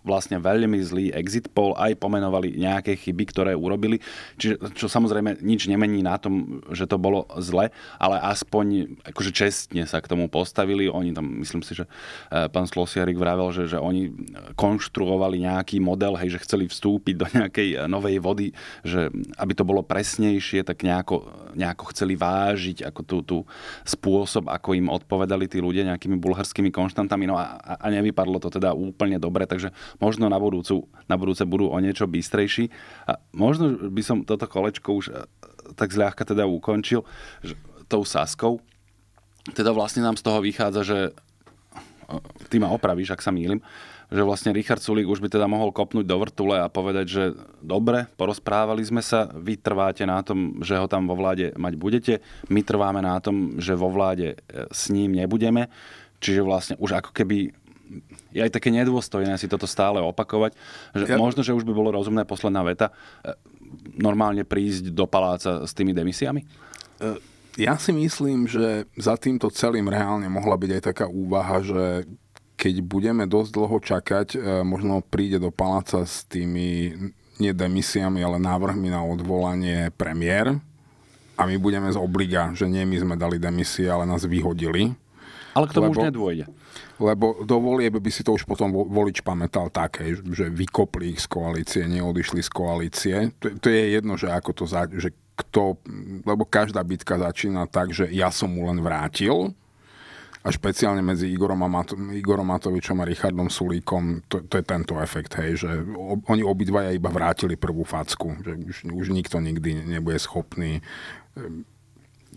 vlastne veľmi zlý exit poll, aj pomenovali nejaké chyby, ktoré urobili, čiže, čo samozrejme nič nemení na tom, že to bolo zle, ale aspoň akože čestne sa k tomu postavili. Oni tam, myslím si, že e, pán Slosiarik vravel, že, že oni konštruovali nejaký model, hej, že chceli vstúpiť do nejakej e, novej vody, že aby to bolo presnejšie, tak nejako, nejako chceli vážiť ako tú, tú spôsob, ako im odpovedali tí ľudia nejakými bulharskými konštantami. No a, a nevypadlo to teda úplne dobre, takže Možno na, budúcu, na budúce budú o niečo bystrejší. A možno by som toto kolečko už eh, tak zľahka teda ukončil že, tou Saskou. Teda vlastne nám z toho vychádza, že eh, ty ma opravíš, ak sa mýlim, že vlastne Richard Sulík už by teda mohol kopnúť do vrtule a povedať, že dobre, porozprávali sme sa, vy trváte na tom, že ho tam vo vláde mať budete, my trváme na tom, že vo vláde eh, s ním nebudeme. Čiže vlastne už ako keby je aj také nedôstojné si toto stále opakovať. Že ja... Možno, že už by bolo rozumné posledná veta e, normálne prísť do paláca s tými demisiami? E, ja si myslím, že za týmto celým reálne mohla byť aj taká úvaha, že keď budeme dosť dlho čakať, e, možno príde do paláca s tými nie demisiami, ale návrhmi na odvolanie premiér a my budeme z obliga, že nie my sme dali demisie, ale nás vyhodili. Ale k tomu lebo, už nedôjde lebo do volieb by si to už potom volič pamätal také, že vykopli ich z koalície, neodišli z koalície. To, to je jedno, že ako to, za, že kto, lebo každá bitka začína tak, že ja som mu len vrátil, a špeciálne medzi Igorom, a Mat- Igorom Matovičom a Richardom Sulíkom, to, to je tento efekt, hej, že ob, oni obidvaja iba vrátili prvú facku, že už, už nikto nikdy nebude schopný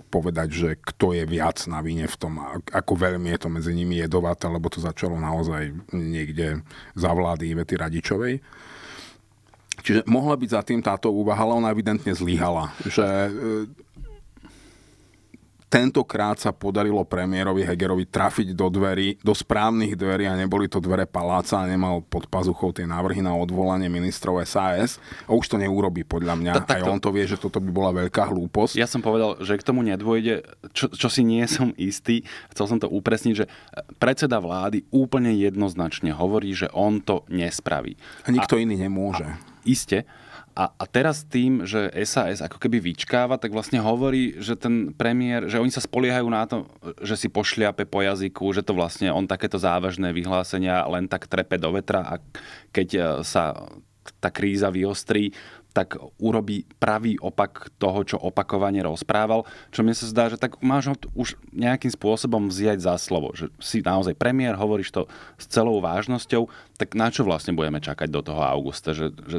povedať, že kto je viac na vine v tom, ako veľmi je to medzi nimi jedovaté, lebo to začalo naozaj niekde za vlády Ivety Radičovej. Čiže mohla byť za tým táto úvaha, ale ona evidentne zlyhala. Že tentokrát sa podarilo premiérovi Hegerovi trafiť do dverí, do správnych dverí a neboli to dvere paláca a nemal pod pazuchou tie návrhy na odvolanie ministrov SAS a už to neurobí podľa mňa. Ta, Aj on to vie, že toto by bola veľká hlúposť. Ja som povedal, že k tomu nedôjde, čo, čo si nie som istý, chcel som to upresniť, že predseda vlády úplne jednoznačne hovorí, že on to nespraví. A nikto a, iný nemôže. A, iste, a, a teraz tým, že SAS ako keby vyčkáva, tak vlastne hovorí, že ten premiér, že oni sa spoliehajú na to, že si pošliape po jazyku, že to vlastne on takéto závažné vyhlásenia len tak trepe do vetra a keď e, sa tá kríza vyostrí, tak urobí pravý opak toho, čo opakovane rozprával. Čo mi sa zdá, že tak máš ho už nejakým spôsobom vziať za slovo. Že si naozaj premiér, hovoríš to s celou vážnosťou, tak na čo vlastne budeme čakať do toho augusta? Že, že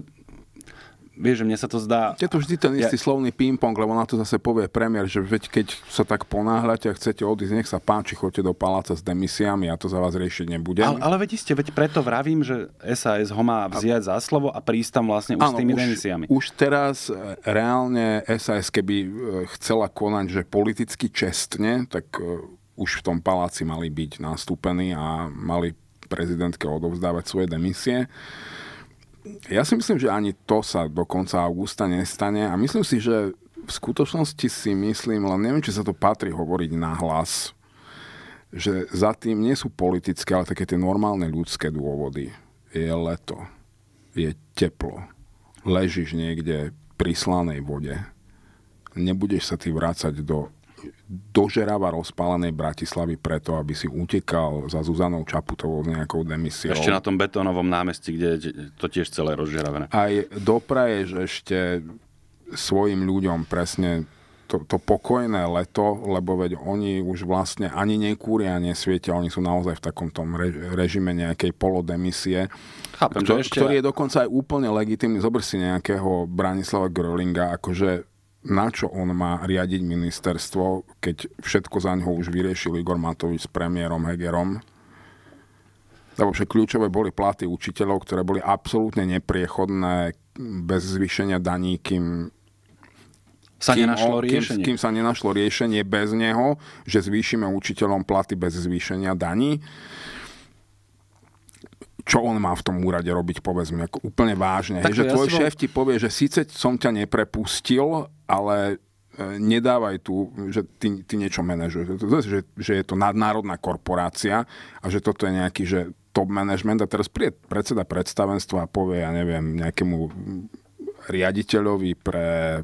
vieš, že mne sa to zdá... Je to vždy ten istý ja... slovný ping-pong, lebo na to zase povie premiér, že veď keď sa tak ponáhľate a chcete odísť, nech sa páči, choďte do paláca s demisiami, ja to za vás riešiť nebudem. Ale, ale veď ste, veď preto vravím, že SAS ho má vziať a... za slovo a prísť tam vlastne už ano, s tými už, demisiami. Už teraz e, reálne SAS, keby e, chcela konať, že politicky čestne, tak e, už v tom paláci mali byť nastúpení a mali prezidentke odovzdávať svoje demisie. Ja si myslím, že ani to sa do konca augusta nestane a myslím si, že v skutočnosti si myslím, len neviem, či sa to patrí hovoriť na hlas, že za tým nie sú politické, ale také tie normálne ľudské dôvody. Je leto, je teplo, ležíš niekde pri slanej vode, nebudeš sa ty vrácať do dožeráva rozpálenej Bratislavy preto, aby si utekal za Zuzanou Čaputovou nejakou demisiou. Ešte na tom betónovom námestí, kde je to tiež celé rozžeravené. Aj dopraješ ešte svojim ľuďom presne to, to pokojné leto, lebo veď oni už vlastne ani nekúria, nesvietia, oni sú naozaj v takom tom režime nejakej polodemisie, Chápem, kto, ešte... ktorý je dokonca aj úplne legitimný. Zobr si nejakého Branislava Grölinga, akože na čo on má riadiť ministerstvo, keď všetko za ňoho už vyriešil Igor Matovič s premiérom Hegerom? Lebo však kľúčové boli platy učiteľov, ktoré boli absolútne nepriechodné, bez zvýšenia daní, kým sa kým, nenašlo riešenie. Kým, kým sa nenašlo riešenie bez neho, že zvýšime učiteľom platy bez zvýšenia daní čo on má v tom úrade robiť, povedzme, mi, ako úplne vážne. Tak, hej, že ja tvoj som... šéf ti povie, že síce som ťa neprepustil, ale e, nedávaj tu, že ty, ty niečo manažuješ. Že, že je to nadnárodná korporácia a že toto je nejaký že top management a teraz príde predseda predstavenstva a povie, ja neviem, nejakému riaditeľovi pre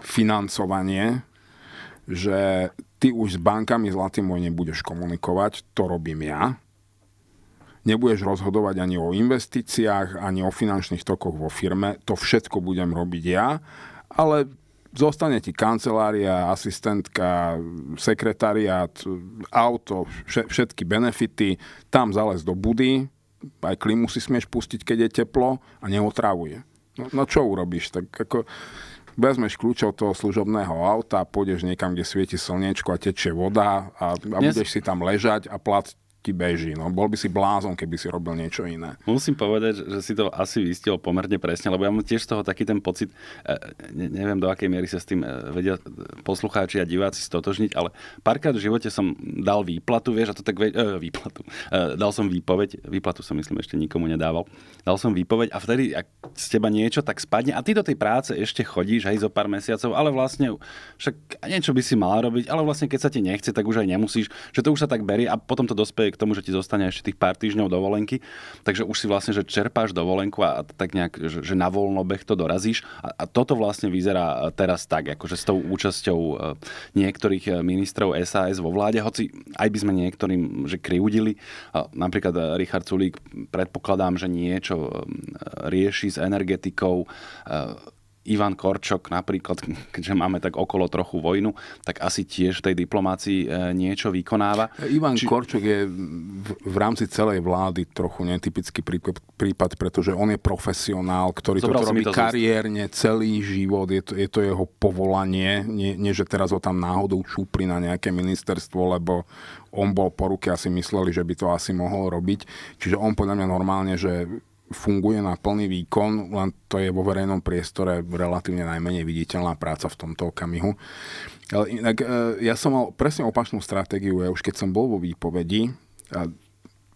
financovanie, že ty už s bankami zlatým môj nebudeš komunikovať, to robím ja nebudeš rozhodovať ani o investíciách, ani o finančných tokoch vo firme. To všetko budem robiť ja, ale zostane ti kancelária, asistentka, sekretariát, auto, všetky benefity, tam zalez do budy, aj klimu si smieš pustiť, keď je teplo a neotravuje. No, no čo urobíš? Tak ako vezmeš kľúčov toho služobného auta, pôjdeš niekam, kde svieti slnečko a tečie voda a, a Dnes... budeš si tam ležať a plať ti beží. No bol by si blázon, keby si robil niečo iné. Musím povedať, že si to asi vystiel pomerne presne, lebo ja mám tiež z toho taký ten pocit, e, ne, neviem do akej miery sa s tým e, vedia poslucháči a diváci stotožniť, ale párkrát v živote som dal výplatu, vieš, a to tak ve, e, výplatu. E, dal som výpoveď, výplatu som myslím ešte nikomu nedával. Dal som výpoveď a vtedy, ak z teba niečo tak spadne a ty do tej práce ešte chodíš aj zo pár mesiacov, ale vlastne však niečo by si mal robiť, ale vlastne keď sa ti nechce, tak už aj nemusíš, že to už sa tak berie a potom to dospeje k tomu, že ti zostane ešte tých pár týždňov dovolenky, takže už si vlastne, že čerpáš dovolenku a tak nejak, že, že na beh to dorazíš a, a toto vlastne vyzerá e, teraz tak, akože s tou účasťou e, niektorých e, ministrov SAS vo vláde, hoci aj by sme niektorým, že kriudili, napríklad Richard Sulík, predpokladám, že niečo rieši s energetikou, Ivan Korčok napríklad, keďže máme tak okolo trochu vojnu, tak asi tiež v tej diplomácii e, niečo vykonáva. Ivan Či... Korčok je v, v rámci celej vlády trochu netypický prípad, pretože on je profesionál, ktorý Zobral to robí to kariérne celý život, je to, je to jeho povolanie, nie, nie že teraz ho tam náhodou šúpli na nejaké ministerstvo, lebo on bol po ruke a si mysleli, že by to asi mohol robiť. Čiže on podľa mňa normálne, že funguje na plný výkon, len to je vo verejnom priestore relatívne najmenej viditeľná práca v tomto okamihu. Ale inak, e, ja som mal presne opačnú stratégiu, ja už keď som bol vo výpovedi, ja,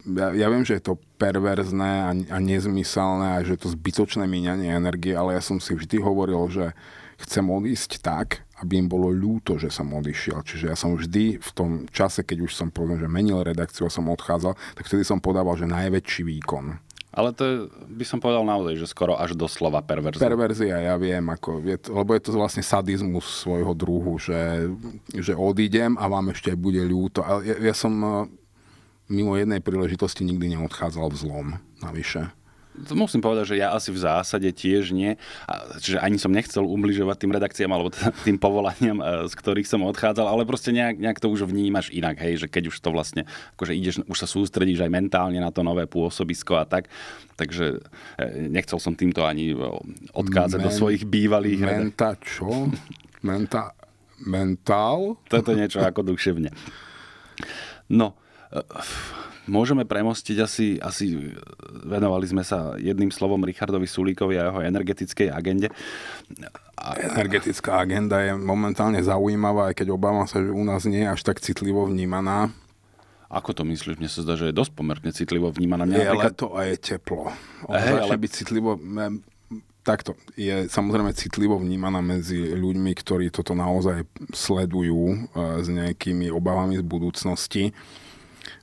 ja, ja viem, že je to perverzné a, a nezmyselné a že je to zbytočné míňanie energie, ale ja som si vždy hovoril, že chcem odísť tak, aby im bolo ľúto, že som odišiel. Čiže ja som vždy v tom čase, keď už som povedal, že menil redakciu a som odchádzal, tak vtedy som podával, že najväčší výkon. Ale to je, by som povedal naozaj, že skoro až doslova perverzia. Perverzia, ja viem, ako, je to, lebo je to vlastne sadizmus svojho druhu, že, že odídem a vám ešte bude ľúto. Ja, ja som eh, mimo jednej príležitosti nikdy neodchádzal v zlom, navyše to musím povedať, že ja asi v zásade tiež nie. A, čiže ani som nechcel ubližovať tým redakciám alebo teda tým povolaniam, e, z ktorých som odchádzal, ale proste nejak, nejak to už vnímaš inak, hej, že keď už to vlastne, akože ideš, už sa sústredíš aj mentálne na to nové pôsobisko a tak. Takže e, nechcel som týmto ani e, odkázať Men, do svojich bývalých... Menta čo? Menta, mentál? Toto je niečo ako duševne. No, môžeme premostiť asi, asi venovali sme sa jedným slovom Richardovi Sulíkovi a jeho energetickej agende. A... Energetická agenda je momentálne zaujímavá, aj keď obávam sa, že u nás nie je až tak citlivo vnímaná. Ako to myslíš? Mne sa zdá, že je dosť pomerne citlivo vnímaná. Mňa je napríklad... leto a je teplo. hey, ale... byť citlivo... Takto, je samozrejme citlivo vnímaná medzi ľuďmi, ktorí toto naozaj sledujú e, s nejakými obavami z budúcnosti.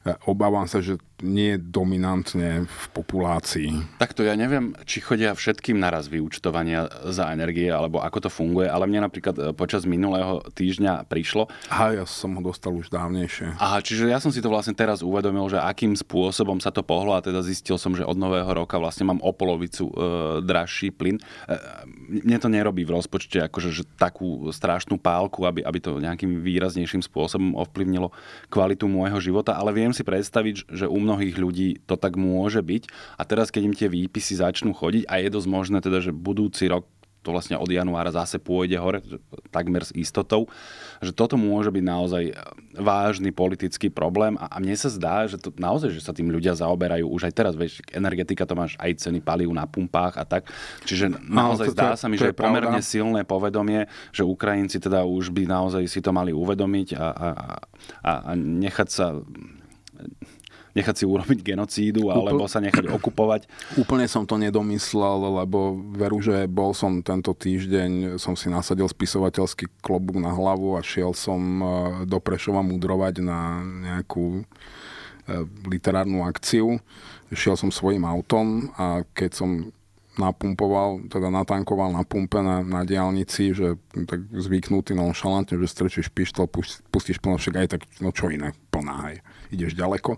E, obávam sa, že nie je dominantne v populácii. Takto ja neviem, či chodia všetkým naraz vyúčtovania za energie, alebo ako to funguje, ale mne napríklad e, počas minulého týždňa prišlo. Aha, ja som ho dostal už dávnejšie. Aha, čiže ja som si to vlastne teraz uvedomil, že akým spôsobom sa to pohlo a teda zistil som, že od nového roka vlastne mám o polovicu e, dražší plyn. E, mne to nerobí v rozpočte akože že takú strašnú pálku, aby, aby to nejakým výraznejším spôsobom ovplyvnilo kvalitu môjho života, ale viem, viem si predstaviť, že u mnohých ľudí to tak môže byť. A teraz, keď im tie výpisy začnú chodiť, a je dosť možné teda, že budúci rok to vlastne od januára zase pôjde hore, takmer s istotou, že toto môže byť naozaj e, vážny politický problém a, a mne sa zdá, že to naozaj, že sa tým ľudia zaoberajú už aj teraz, vieš, energetika to máš aj ceny palív na pumpách a tak, čiže no, naozaj no, to, zdá to, sa mi, to že je pomerne pravda. silné povedomie, že Ukrajinci teda už by naozaj si to mali uvedomiť a, a, a, a nechať sa nechať si urobiť genocídu alebo sa nechať okupovať. Úplne som to nedomyslel, lebo veru, že bol som tento týždeň, som si nasadil spisovateľský klobúk na hlavu a šiel som e, do Prešova mudrovať na nejakú e, literárnu akciu. Šiel som svojim autom a keď som napumpoval, teda natankoval na pumpe na, na diálnici, že tak zvyknutý nonšalantne, že strčíš pištol, pustíš plno, však aj tak, no čo iné, plná aj ideš ďaleko.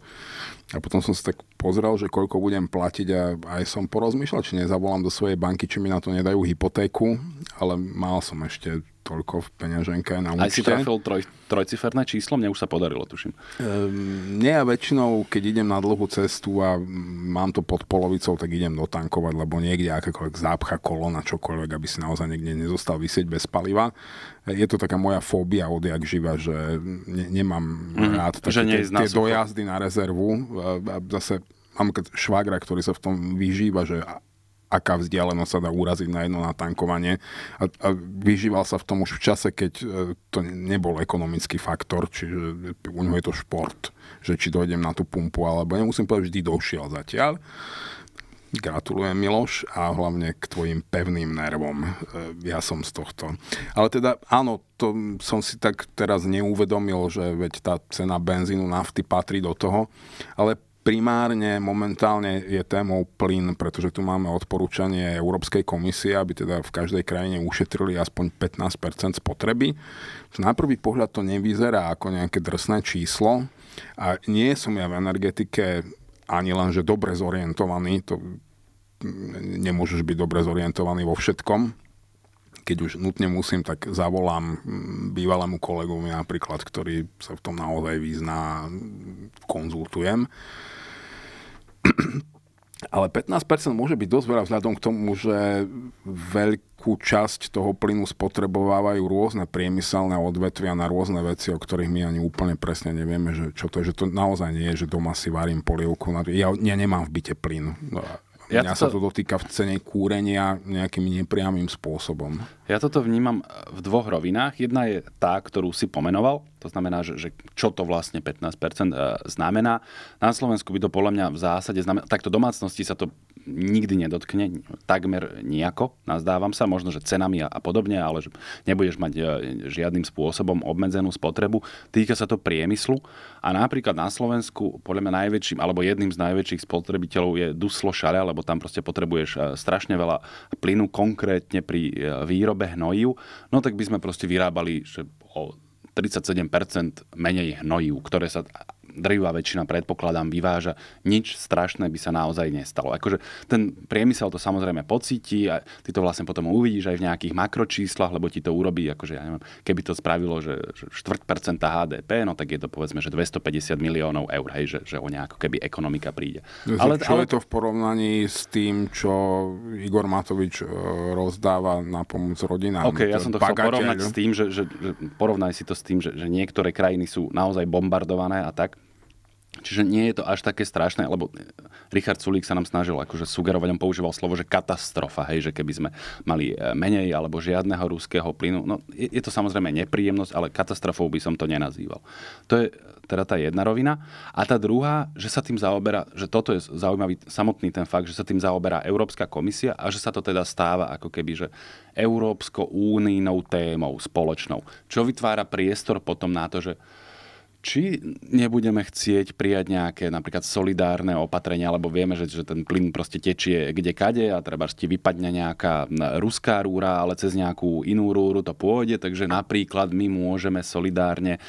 A potom som sa tak pozrel, že koľko budem platiť a aj som porozmýšľal, či nezavolám do svojej banky, či mi na to nedajú hypotéku, ale mal som ešte toľko v peňaženke na účte. Aj si trafil troj, trojciferné číslo? Mne už sa podarilo, tuším. Ehm, nie, väčšinou, keď idem na dlhú cestu a mám to pod polovicou, tak idem dotankovať, lebo niekde akákoľvek zápcha, kolona, čokoľvek, aby si naozaj niekde nezostal vysieť bez paliva. Je to taká moja fóbia odjak živa, že ne, nemám mm, rád také, že tie, tie dojazdy na rezervu. E, zase mám švagra, ktorý sa v tom vyžíva, že aká vzdialenosť sa dá uraziť na jedno natankovanie. A, a vyžíval sa v tom už v čase, keď e, to nebol ekonomický faktor, čiže u neho je to šport, že či dojdem na tú pumpu, alebo nemusím povedať, vždy došiel zatiaľ. Gratulujem Miloš a hlavne k tvojim pevným nervom. E, ja som z tohto. Ale teda áno, to som si tak teraz neuvedomil, že veď tá cena benzínu, nafty patrí do toho, ale Primárne momentálne je témou plyn, pretože tu máme odporúčanie Európskej komisie, aby teda v každej krajine ušetrili aspoň 15 spotreby. Na prvý pohľad to nevyzerá ako nejaké drsné číslo a nie som ja v energetike ani len, že dobre zorientovaný, to nemôžeš byť dobre zorientovaný vo všetkom, keď už nutne musím, tak zavolám mm, bývalému kolegovi napríklad, ktorý sa v tom naozaj význá, konzultujem. Ale 15% môže byť dosť veľa vzhľadom k tomu, že veľkú časť toho plynu spotrebovávajú rôzne priemyselné odvetvia na rôzne veci, o ktorých my ani úplne presne nevieme, že čo to je. Že to naozaj nie je, že doma si varím polievku. Ja, ja nemám v byte plyn. Ja Mňa to... sa to dotýka v cene kúrenia nejakým nepriamým spôsobom. Ja toto vnímam e, v dvoch rovinách. Jedna je tá, ktorú si pomenoval, to znamená, že, že čo to vlastne 15% e, znamená. Na Slovensku by to podľa mňa v zásade znamená, takto domácnosti sa to nikdy nedotkne, takmer nejako, nazdávam sa, možno, že cenami a podobne, ale že nebudeš mať e, žiadnym spôsobom obmedzenú spotrebu. Týka sa to priemyslu a napríklad na Slovensku podľa mňa najväčším alebo jedným z najväčších spotrebiteľov je duslo šale, lebo tam proste potrebuješ e, strašne veľa plynu konkrétne pri e, výrobe hnojiv. no tak by sme proste vyrábali že o 37% menej hnojiv, ktoré sa drvivá väčšina, predpokladám, vyváža, nič strašné by sa naozaj nestalo. Akože ten priemysel to samozrejme pocíti a ty to vlastne potom uvidíš aj v nejakých makročíslach, lebo ti to urobí, akože ja neviem, keby to spravilo, že, že 4% HDP, no tak je to povedzme, že 250 miliónov eur, hej, že, že o nejako keby ekonomika príde. Ale, čo ale... je to v porovnaní s tým, čo Igor Matovič e, rozdáva na pomoc rodinám? OK, ja som to chcel porovnať s tým, že, že, že porovnaj si to s tým, že, že niektoré krajiny sú naozaj bombardované a tak. Čiže nie je to až také strašné, lebo e, Richard Sulík sa nám snažil akože sugerovať, on používal slovo, že katastrofa, hej, že keby sme mali e, menej alebo žiadneho rúského plynu. No, je, je to samozrejme nepríjemnosť, ale katastrofou by som to nenazýval. To je teda tá jedna rovina. A tá druhá, že sa tým zaoberá, že toto je zaujímavý samotný ten fakt, že sa tým zaoberá Európska komisia a že sa to teda stáva ako keby, že európsko-únijnou témou spoločnou, čo vytvára priestor potom na to, že či nebudeme chcieť prijať nejaké napríklad solidárne opatrenia, lebo vieme, že, že ten plyn proste tečie kde kade a treba ti vypadne nejaká ruská rúra, ale cez nejakú inú rúru to pôjde, takže napríklad my môžeme solidárne e,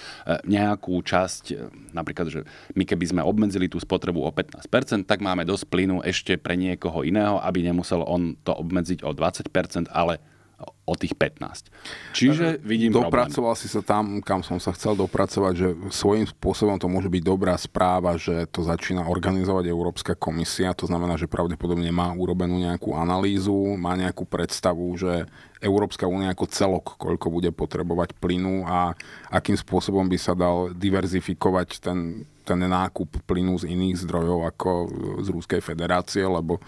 nejakú časť, e, napríklad, že my keby sme obmedzili tú spotrebu o 15%, tak máme dosť plynu ešte pre niekoho iného, aby nemusel on to obmedziť o 20%, ale o tých 15. Čiže vidím Dopracoval problém. si sa tam, kam som sa chcel dopracovať, že svojím spôsobom to môže byť dobrá správa, že to začína organizovať Európska komisia, to znamená, že pravdepodobne má urobenú nejakú analýzu, má nejakú predstavu, že Európska únia ako celok, koľko bude potrebovať plynu a akým spôsobom by sa dal diverzifikovať ten, ten nákup plynu z iných zdrojov ako z ruskej federácie, lebo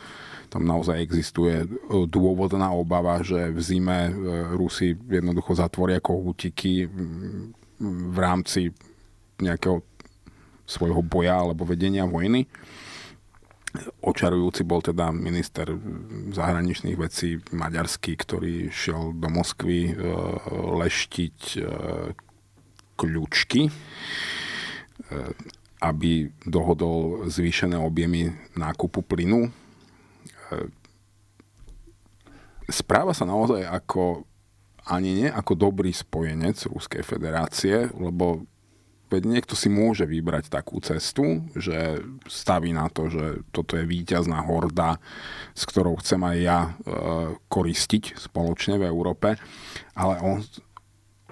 tam naozaj existuje e, dôvodná obava, že v zime e, Rusi jednoducho zatvoria kohútiky v rámci nejakého svojho boja alebo vedenia vojny. Očarujúci bol teda minister zahraničných vecí maďarský, ktorý šiel do Moskvy e, leštiť kľúčky, aby dohodol zvýšené objemy nákupu plynu E, správa sa naozaj ako ani nie ako dobrý spojenec Ruskej federácie, lebo veď niekto si môže vybrať takú cestu, že staví na to, že toto je víťazná horda, s ktorou chcem aj ja e, koristiť spoločne v Európe, ale on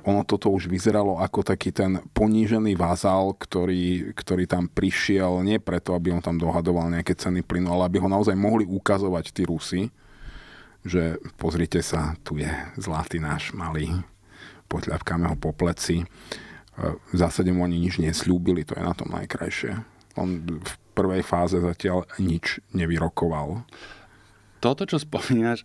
ono toto už vyzeralo ako taký ten ponížený vazal, ktorý, ktorý tam prišiel nie preto, aby on tam dohadoval nejaké ceny plynu, ale aby ho naozaj mohli ukazovať tí Rusi, že pozrite sa, tu je zlatý náš malý, potľapkáme ho po pleci. E, v zásade mu oni nič nesľúbili, to je na tom najkrajšie. On v prvej fáze zatiaľ nič nevyrokoval. Toto, čo spomínaš,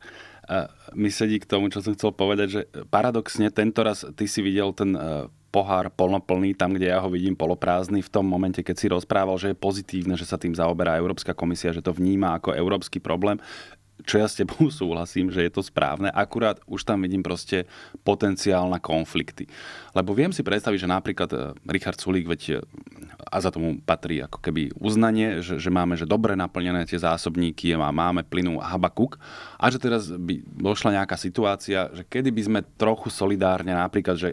mi sedí k tomu, čo som chcel povedať, že paradoxne tento raz ty si videl ten e, pohár polnoplný, tam, kde ja ho vidím poloprázdny, v tom momente, keď si rozprával, že je pozitívne, že sa tým zaoberá Európska komisia, že to vníma ako európsky problém čo ja s tebou súhlasím, že je to správne, akurát už tam vidím proste potenciál na konflikty. Lebo viem si predstaviť, že napríklad eh, Richard Sulík, veď eh, a za tomu patrí ako keby uznanie, že, že máme že dobre naplnené tie zásobníky, a máme plynu a habakuk a že teraz by došla nejaká situácia, že kedy by sme trochu solidárne napríklad, že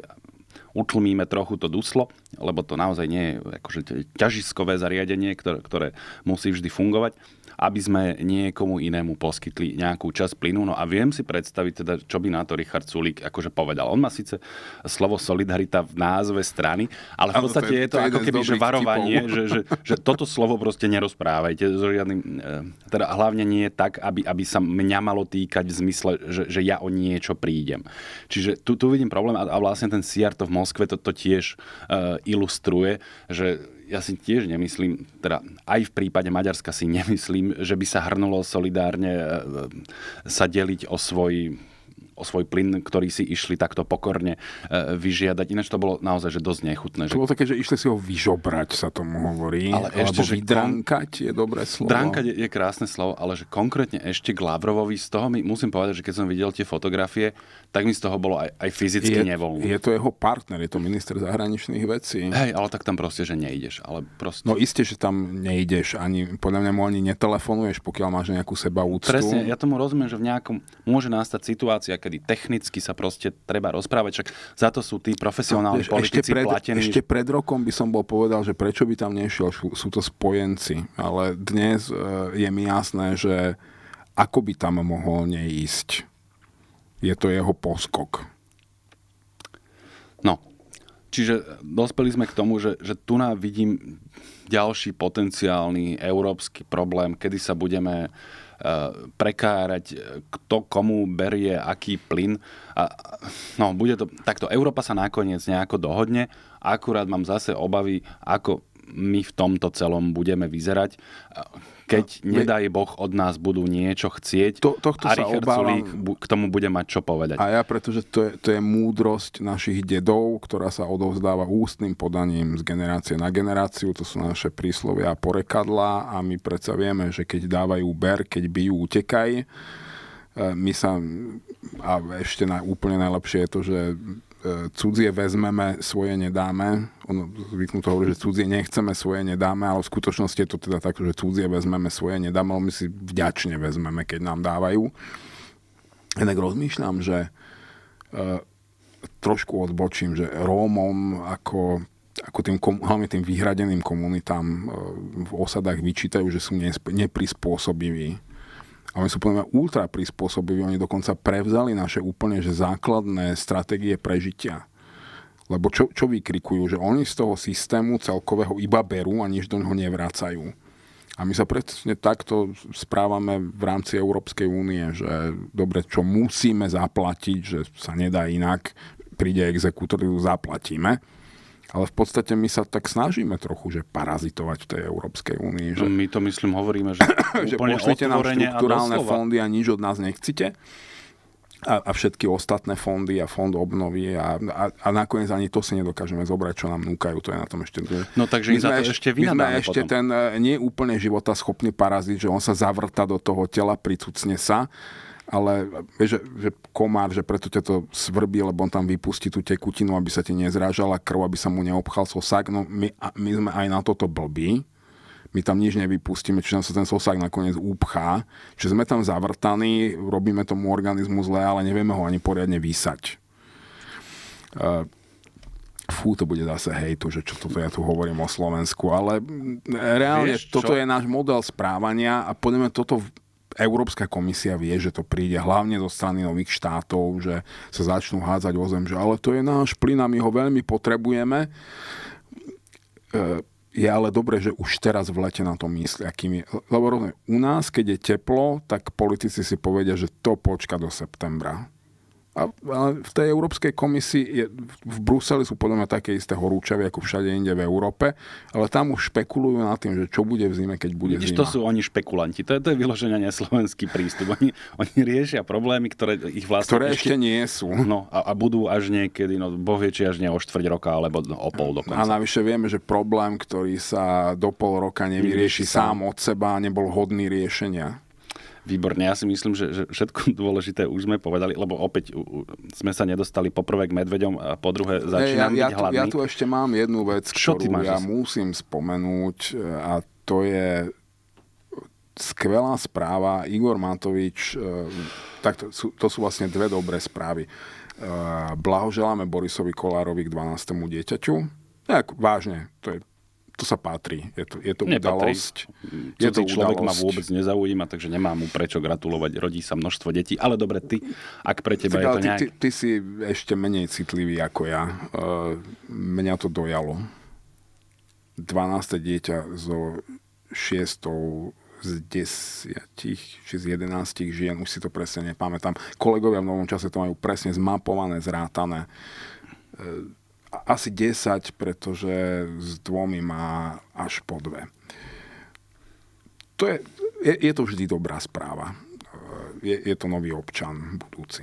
utlmíme trochu to duslo, lebo to naozaj nie je akože ťažiskové zariadenie, ktoré, ktoré musí vždy fungovať, aby sme niekomu inému poskytli nejakú časť plynu. No a viem si predstaviť, teda, čo by na to Richard Sulík akože povedal. On má síce slovo solidarita v názve strany, ale v podstate to je, je to, to ako keby že varovanie, že, že, že toto slovo proste nerozprávajte. So žiadnym, e, teda hlavne nie je tak, aby, aby sa mňa malo týkať v zmysle, že, že ja o niečo prídem. Čiže tu, tu vidím problém a, a vlastne ten CR to v Moskve to, to tiež uh, ilustruje, že ja si tiež nemyslím, teda aj v prípade Maďarska si nemyslím, že by sa hrnulo solidárne e, e, sa deliť o svoj o svoj plyn, ktorý si išli takto pokorne e, vyžiadať. Ináč to bolo naozaj že dosť nechutné. To bolo také, že išli si ho vyžobrať, sa tomu hovorí. Ale ešte, že drankať je dobré slovo. Drankať je, je krásne slovo, ale že konkrétne ešte k Lavrovovi, z toho mi musím povedať, že keď som videl tie fotografie, tak mi z toho bolo aj, aj fyzicky je, nevoľné. Je to jeho partner, je to minister zahraničných vecí. Hej, ale tak tam proste, že nejdeš. Ale proste... No iste, že tam nejdeš. Ani, podľa mňa mu ani netelefonuješ, pokiaľ máš nejakú seba úctu. Presne, ja tomu rozumiem, že v nejakom môže nastať situácia, kedy technicky sa proste treba rozprávať, však za to sú tí profesionálni no, politici ešte pred, platení. Ešte pred rokom by som bol povedal, že prečo by tam nešiel, sú to spojenci, ale dnes e, je mi jasné, že ako by tam mohol neísť. Je to jeho poskok. No, Čiže e, dospeli sme k tomu, že, že tu vidím ďalší potenciálny európsky problém, kedy sa budeme E, prekárať, e, kto komu berie aký plyn. A, no, bude to takto. Európa sa nakoniec nejako dohodne. Akurát mám zase obavy, ako my v tomto celom budeme vyzerať. E, keď, no, nedaj Boh, od nás budú niečo chcieť to, tohto a sa Richard obávam, Sulík k tomu bude mať čo povedať. A ja, pretože to je, to je múdrosť našich dedov, ktorá sa odovzdáva ústnym podaním z generácie na generáciu, to sú naše príslovia a porekadlá a my predsa vieme, že keď dávajú ber, keď bijú, utekaj. E, my sa, a ešte na, úplne najlepšie je to, že cudzie vezmeme, svoje nedáme. Ono zvyknú to hovorí, že cudzie nechceme, svoje nedáme, ale v skutočnosti je to teda tak, že cudzie vezmeme, svoje nedáme, ale my si vďačne vezmeme, keď nám dávajú. Jednak tak rozmýšľam, že e, trošku odbočím, že Rómom ako, ako tým, hlavne tým vyhradeným komunitám e, v osadách vyčítajú, že sú neprispôsobiví a oni sú podľa mňa ultra prispôsobiví. Oni dokonca prevzali naše úplne že základné stratégie prežitia. Lebo čo, čo vykrikujú? Že oni z toho systému celkového iba berú a nič do neho nevracajú. A my sa presne takto správame v rámci Európskej únie, že dobre, čo musíme zaplatiť, že sa nedá inak, príde exekútor, zaplatíme ale v podstate my sa tak snažíme trochu, že parazitovať v tej Európskej únii. Že, no my to myslím hovoríme, že, že pošlite nám štruktúrálne a fondy a nič od nás nechcite. a, a všetky ostatné fondy a fond obnovy a, a, a nakoniec ani to si nedokážeme zobrať, čo nám núkajú, to je na tom ešte... No takže my sme za to ešte My sme potom. ešte ten e, nie úplne života schopný parazit, že on sa zavrta do toho tela, pricucne sa ale vieš, že, že komár, že preto ťa to svrbí, lebo on tam vypustí tú tekutinu, aby sa ti nezrážala krv, aby sa mu neobchal sosák. No my, my sme aj na toto blbí. My tam nič nevypustíme, čiže nám sa ten sosák nakoniec úpchá. Čiže sme tam zavrtaní, robíme tomu organizmu zle, ale nevieme ho ani poriadne vysať. Uh, fú, to bude zase hejtu, že čo toto ja tu hovorím o Slovensku, ale mm, reálne Vieš, čo? toto je náš model správania a podľa mňa toto Európska komisia vie, že to príde hlavne zo strany nových štátov, že sa začnú hádzať o zem, že ale to je náš plyn a my ho veľmi potrebujeme. E, je ale dobré, že už teraz v lete na to myslia. Akým je. Lebo rovne u nás, keď je teplo, tak politici si povedia, že to počka do septembra. A, v tej Európskej komisii je, v Bruseli sú podľa mňa také isté horúčavy ako všade inde v Európe, ale tam už špekulujú nad tým, že čo bude v zime, keď bude Vídeš, zima. to sú oni špekulanti, to je, to je vyloženia neslovenský prístup. Oni, oni riešia problémy, ktoré ich vlastne... Ktoré ešte, ešte nie sú. No a, a budú až niekedy, no boh vie, či až nie o štvrť roka, alebo no, o pol dokonca. A navyše vieme, že problém, ktorý sa do pol roka nevyrieši sám od seba, nebol hodný riešenia. Výborne, ja si myslím, že, že všetko dôležité už sme povedali, lebo opäť u, u, sme sa nedostali poprvé k medveďom a po druhé začínam hey, ja, ja, byť hladný. Ja tu ešte mám jednu vec, Čo ktorú ja z... musím spomenúť a to je skvelá správa. Igor Matovič, e, tak to, sú, to sú vlastne dve dobré správy. E, blahoželáme Borisovi Kolárovi k 12. dieťaťu. Tak, vážne, to je to sa pátri. Je to, je to Nepatrí. udalosť. Mm. je to človek udalosť. ma vôbec nezaujíma, takže nemám mu prečo gratulovať. Rodí sa množstvo detí, ale dobre, ty, ak pre teba tak, je to nejak... Ty, ty, si ešte menej citlivý ako ja. E, mňa to dojalo. 12. dieťa zo 6 z 10 či z 11 žien, už si to presne nepamätám. Kolegovia v novom čase to majú presne zmapované, zrátané. Eh, asi 10, pretože s dvomi má až po dve. To je, je, je to vždy dobrá správa. Je, je to nový občan budúci.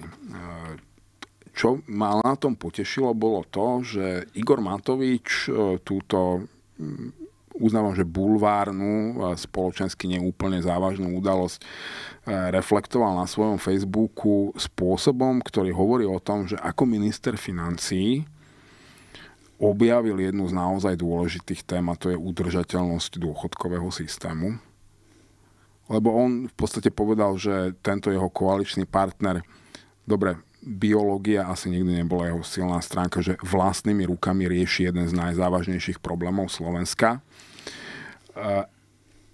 Čo ma na tom potešilo, bolo to, že Igor Matovič e, túto mm, uznávam, že bulvárnu, spoločensky neúplne závažnú udalosť e, reflektoval na svojom Facebooku spôsobom, ktorý hovorí o tom, že ako minister financií objavil jednu z naozaj dôležitých tém a to je udržateľnosť dôchodkového systému. Lebo on v podstate povedal, že tento jeho koaličný partner, dobre, biológia asi nikdy nebola jeho silná stránka, že vlastnými rukami rieši jeden z najzávažnejších problémov Slovenska. E,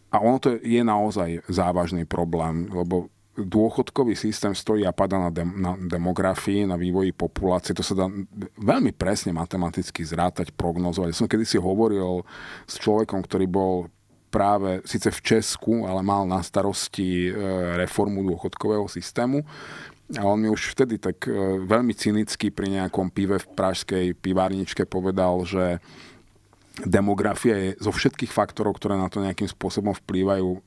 a ono to je naozaj závažný problém, lebo dôchodkový systém stojí a pada na, dem, na demografii, na vývoji populácie. To sa dá veľmi presne matematicky zrátať, prognozovať. Ja som kedysi hovoril s človekom, ktorý bol práve síce v Česku, ale mal na starosti e, reformu dôchodkového systému. A on mi už vtedy tak e, veľmi cynicky pri nejakom pive v pražskej pivárničke povedal, že demografia je zo všetkých faktorov, ktoré na to nejakým spôsobom vplývajú,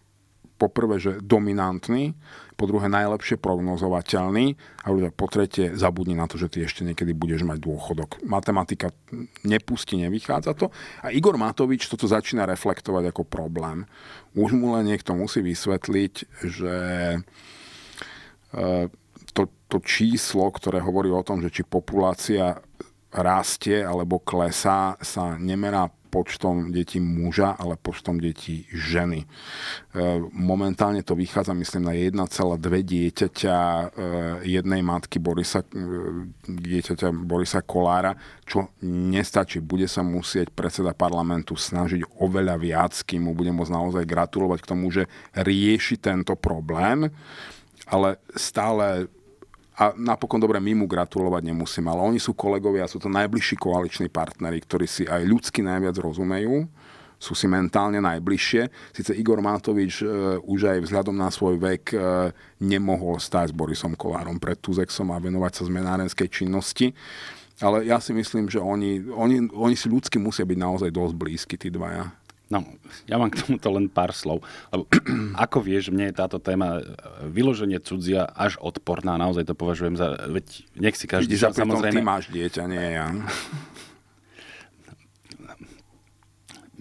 poprvé, že dominantný po druhé najlepšie prognozovateľný a ľudia po tretie zabudni na to, že ty ešte niekedy budeš mať dôchodok. Matematika nepustí, nevychádza to. A Igor Matovič toto začína reflektovať ako problém. Už mu len niekto musí vysvetliť, že e, to, to číslo, ktoré hovorí o tom, že či populácia rastie alebo klesá, sa nemerá počtom detí muža, ale počtom detí ženy. E, momentálne to vychádza, myslím, na 1,2 dieťaťa e, jednej matky Borisa, e, dieťaťa Borisa Kolára, čo nestačí. Bude sa musieť predseda parlamentu snažiť oveľa viac, kým mu budem môcť naozaj gratulovať k tomu, že rieši tento problém ale stále a napokon dobre, my mu gratulovať nemusím, ale oni sú kolegovia, sú to najbližší koaliční partneri, ktorí si aj ľudsky najviac rozumejú sú si mentálne najbližšie. Sice Igor Matovič e, už aj vzhľadom na svoj vek e, nemohol stať s Borisom Kolárom pred Tuzexom a venovať sa zmenárenskej činnosti. Ale ja si myslím, že oni, oni, oni si ľudsky musia byť naozaj dosť blízky, tí dvaja. No, ja mám k tomuto len pár slov. Lebo, ako vieš, mne je táto téma e, vyloženie cudzia až odporná. Naozaj to považujem za... Veď nech si každý... Vidíš, samozrejme... ty máš dieťa, nie ja.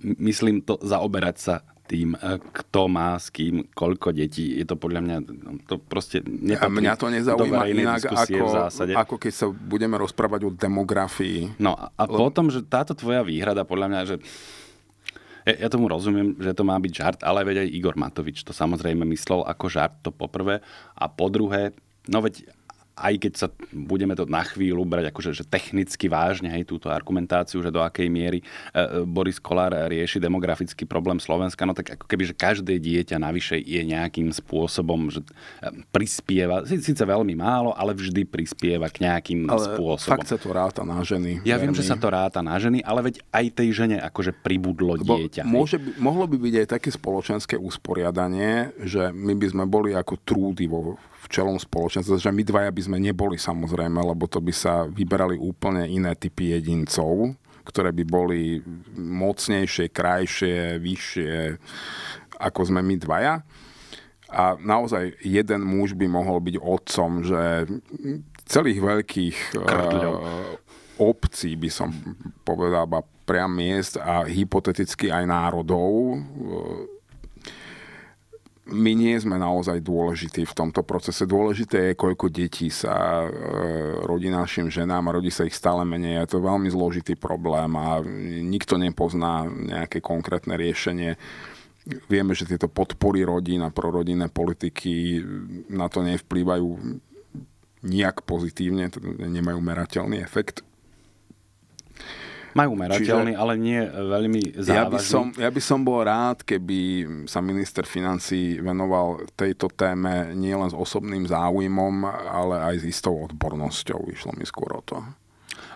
Myslím to zaoberať sa tým, e, kto má s kým, koľko detí. Je to podľa mňa, no, to proste A Mňa to nezaujíma inak, ako, v ako keď sa budeme rozprávať o demografii. No a, a Le... potom, že táto tvoja výhrada, podľa mňa, že ja, ja tomu rozumiem, že to má byť žart, ale veď aj Igor Matovič to samozrejme myslel ako žart, to poprvé. A po druhé, no veď aj keď sa budeme to na chvíľu brať akože že technicky vážne, hej, túto argumentáciu, že do akej miery e, e, Boris Kolár rieši demografický problém Slovenska, no tak ako keby, že každé dieťa navyše je nejakým spôsobom, že e, prispieva, síce veľmi málo, ale vždy prispieva k nejakým ale spôsobom. fakt sa to ráta na ženy. Ja viem, že sa to ráta na ženy, ale veď aj tej žene akože pribudlo Lebo dieťa. Môže by, mohlo by byť aj také spoločenské usporiadanie, že my by sme boli ako trúdy vo čelom spoločenstva, že my dvaja by sme neboli samozrejme, lebo to by sa vyberali úplne iné typy jedincov, ktoré by boli mocnejšie, krajšie, vyššie, ako sme my dvaja. A naozaj jeden muž by mohol byť otcom, že celých veľkých uh, obcí by som povedal, priam miest a hypoteticky aj národov eh, my nie sme naozaj dôležití v tomto procese. Dôležité je, koľko detí sa e, rodí našim ženám a rodí sa ich stále menej. Je to veľmi zložitý problém a nikto nepozná nejaké konkrétne riešenie. Vieme, že tieto podpory rodín a prorodinné politiky na to nevplývajú nijak pozitívne, nemajú merateľný efekt. Majú merateľný, Čiže, ale nie veľmi závažný. Ja by, som, ja by som bol rád, keby sa minister financí venoval tejto téme nielen s osobným záujmom, ale aj s istou odbornosťou. Išlo mi skôr o to.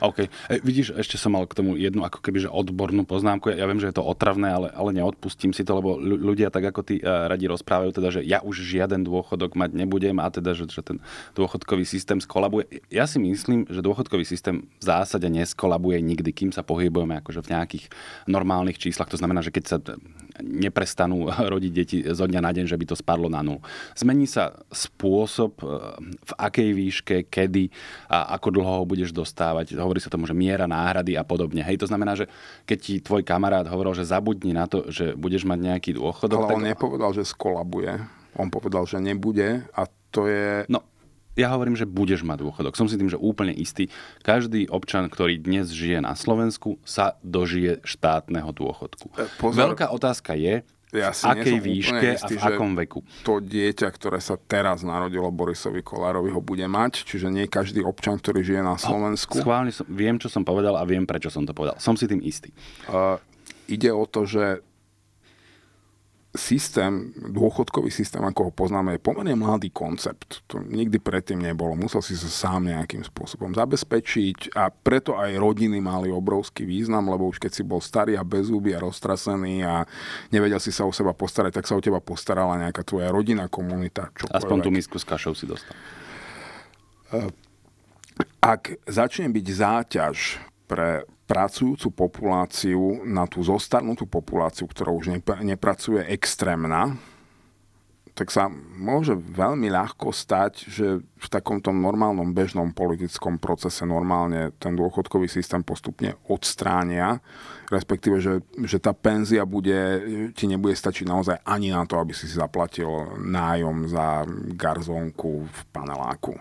OK. E, vidíš, ešte som mal k tomu jednu ako keby že odbornú poznámku. Ja, ja viem, že je to otravné, ale, ale neodpustím si to, lebo ľudia tak ako ty e, radi rozprávajú, teda, že ja už žiaden dôchodok mať nebudem a teda, že, že ten dôchodkový systém skolabuje. Ja si myslím, že dôchodkový systém v zásade neskolabuje nikdy, kým sa pohybujeme akože v nejakých normálnych číslach. To znamená, že keď sa neprestanú rodiť deti zo dňa na deň, že by to spadlo na nul. Zmení sa spôsob, e, v akej výške, kedy a ako dlho ho budeš dostávať. Hovorí sa tomu, že miera náhrady a podobne. Hej, to znamená, že keď ti tvoj kamarát hovoril, že zabudni na to, že budeš mať nejaký dôchodok. Ale tak... on nepovedal, že skolabuje. On povedal, že nebude a to je... No, ja hovorím, že budeš mať dôchodok. Som si tým, že úplne istý. Každý občan, ktorý dnes žije na Slovensku, sa dožije štátneho dôchodku. E, pozor. Veľká otázka je, ja si akej výške istý, a v akom veku. To dieťa, ktoré sa teraz narodilo Borisovi Kolárovi, ho bude mať, čiže nie každý občan, ktorý žije na Slovensku. Schválne som, viem, čo som povedal a viem, prečo som to povedal. Som si tým istý. Uh, ide o to, že systém, dôchodkový systém, ako ho poznáme, je pomerne mladý koncept. To nikdy predtým nebolo. Musel si sa sám nejakým spôsobom zabezpečiť a preto aj rodiny mali obrovský význam, lebo už keď si bol starý a bezúby a roztrasený a nevedel si sa o seba postarať, tak sa o teba postarala nejaká tvoja rodina, komunita. Čokoľvek. Aspoň tú misku s kašou si dostal. Ak začne byť záťaž pre pracujúcu populáciu na tú zostarnutú populáciu, ktorá už nepracuje extrémna, tak sa môže veľmi ľahko stať, že v takomto normálnom bežnom politickom procese normálne ten dôchodkový systém postupne odstránia, respektíve, že, že tá penzia bude, ti nebude stačiť naozaj ani na to, aby si si zaplatil nájom za garzónku v paneláku.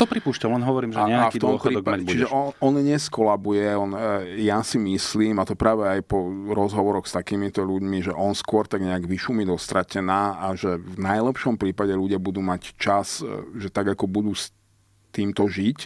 To pripúšťam, len hovorím, že nejaký a, a dôchodok prípade, mať budeš. Čiže on, on neskolabuje, on, e, ja si myslím, a to práve aj po rozhovoroch s takýmito ľuďmi, že on skôr tak nejak vyšumí dostratená a že v najlepšom prípade ľudia budú mať čas, e, že tak ako budú týmto žiť,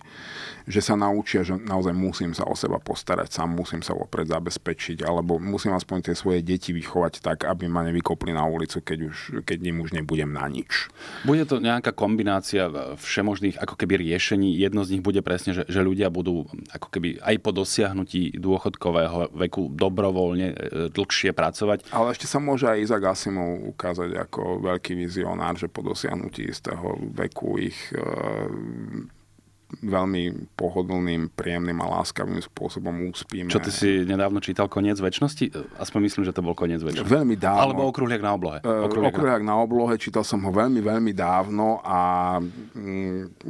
že sa naučia, že naozaj musím sa o seba postarať sám, musím sa opred zabezpečiť, alebo musím aspoň tie svoje deti vychovať tak, aby ma nevykopli na ulicu, keď, už, keď im už nebudem na nič. Bude to nejaká kombinácia e, všemožných ako keby riešení. Jedno z nich bude presne, že, že ľudia budú ako keby aj po dosiahnutí dôchodkového veku dobrovoľne e, dlhšie pracovať. Ale ešte sa môže aj Izak Asimov ukázať ako veľký vizionár, že po dosiahnutí istého veku ich e, veľmi pohodlným, príjemným a láskavým spôsobom úspíme. Čo ty si nedávno čítal Koniec väčšnosti? Aspoň myslím, že to bol Koniec väčšnosti. Veľmi dávno. Alebo Okruhliak na oblohe. Okruhliak, e, okruhliak na... na oblohe, čítal som ho veľmi, veľmi dávno a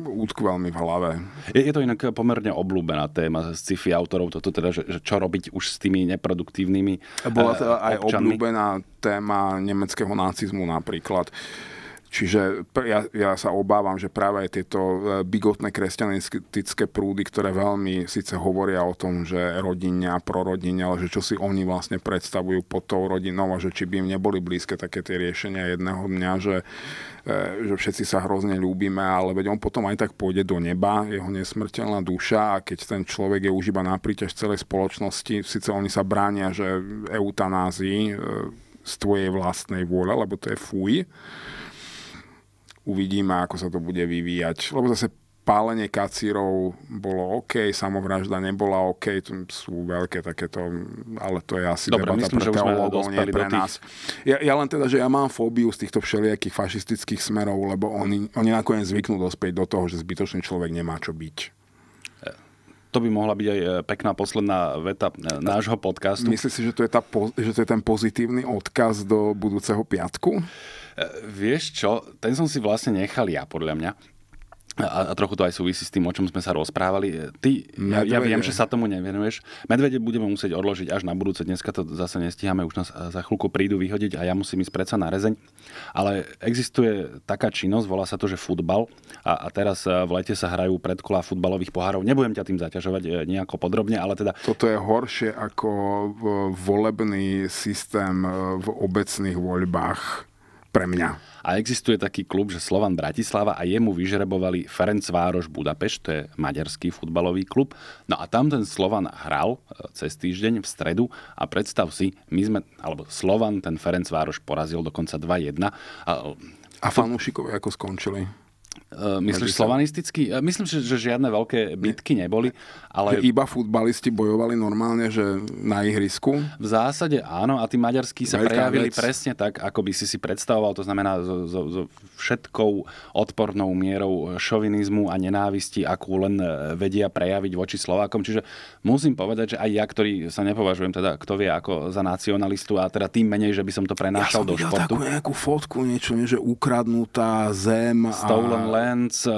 útkval mm, mi v hlave. Je, je to inak pomerne oblúbená téma z sci-fi autorov, toto teda, že, že čo robiť už s tými neproduktívnymi Bola e, to teda aj občanmi. obľúbená téma nemeckého nacizmu napríklad. Čiže ja, ja sa obávam, že práve tieto e, bigotné kresťanistické prúdy, ktoré veľmi síce hovoria o tom, že rodinia, a ale že čo si oni vlastne predstavujú pod tou rodinou a že či by im neboli blízke také tie riešenia jedného dňa, že, e, že všetci sa hrozne ľúbime, ale veď on potom aj tak pôjde do neba, jeho nesmrteľná duša a keď ten človek je už iba na príťaž celej spoločnosti, síce oni sa bránia, že eutanázii e, z tvojej vlastnej vôle, lebo to je fuj, uvidíme, ako sa to bude vyvíjať. Lebo zase pálenie kacírov bolo OK, samovražda nebola OK, tu sú veľké takéto, ale to je asi Dobre, debata myslím, pre teologov, nie pre nás. Ja, ja len teda, že ja mám fóbiu z týchto všelijakých fašistických smerov, lebo oni, oni nakoniec zvyknú dospieť do toho, že zbytočný človek nemá čo byť to by mohla byť aj e, pekná posledná veta e, nášho podcastu. Myslíš si, že to je, tá, že to je ten pozitívny odkaz do budúceho piatku? E, vieš čo, ten som si vlastne nechal ja, podľa mňa a, a trochu to aj súvisí s tým, o čom sme sa rozprávali. E, ty, ja, ja viem, že sa tomu nevenuješ. Medvede budeme musieť odložiť až na budúce. Dneska to zase nestíhame, už nás za chvíľku prídu vyhodiť a ja musím ísť predsa na rezeň. Ale existuje taká činnosť, volá sa to, že futbal. A, a teraz e, v lete sa hrajú predkola futbalových pohárov. Nebudem ťa tým zaťažovať e, nejako podrobne, ale teda... Toto je horšie ako volebný systém v obecných voľbách pre mňa. A existuje taký klub, že Slovan Bratislava a jemu vyžrebovali Vároš Budapešť, to je maďarský futbalový klub. No a tam ten Slovan hral e, cez týždeň v stredu a predstav si, my sme, alebo Slovan ten Vároš porazil dokonca 2-1. A, a fanúšikovia ako skončili? Eh, myslíš slovanisticky? Eh, myslím, že, že žiadne veľké bitky ne, neboli. Ale... Iba futbalisti bojovali normálne, že na ihrisku? V zásade áno a tí maďarskí sa Veľká prejavili vec. presne tak, ako by si si predstavoval. To znamená so, so, so všetkou odpornou mierou eh, šovinizmu a nenávisti, akú len vedia prejaviť voči Slovákom. Čiže musím povedať, že aj ja, ktorý sa nepovažujem teda, kto vie, ako za nacionalistu a teda tým menej, že by som to prenášal ja som do športu. Ja takú nejakú fotku, niečo, nie, že ukradnutá zem. a Stolen Lands, uh,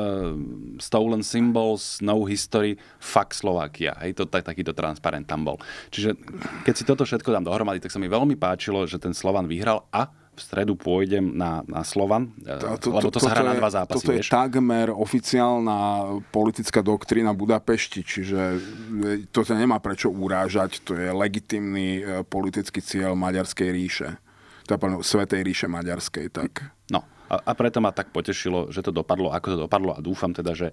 Stolen Symbols, No History, Fuck Slovakia. Hej, to, tak, takýto transparent tam bol. Čiže keď si toto všetko dám dohromady, tak sa mi veľmi páčilo, že ten Slovan vyhral a v stredu pôjdem na, na Slovan, eh, to, to, lebo to, to sa hrá na dva zápasy. Toto vieš? je takmer oficiálna politická doktrína Budapešti, čiže eh, to sa nemá prečo urážať, to je legitimný politický cieľ Maďarskej ríše, teda Svetej ríše Maďarskej. Tak. No, a, a preto ma tak potešilo, že to dopadlo, ako to dopadlo a dúfam teda, že e,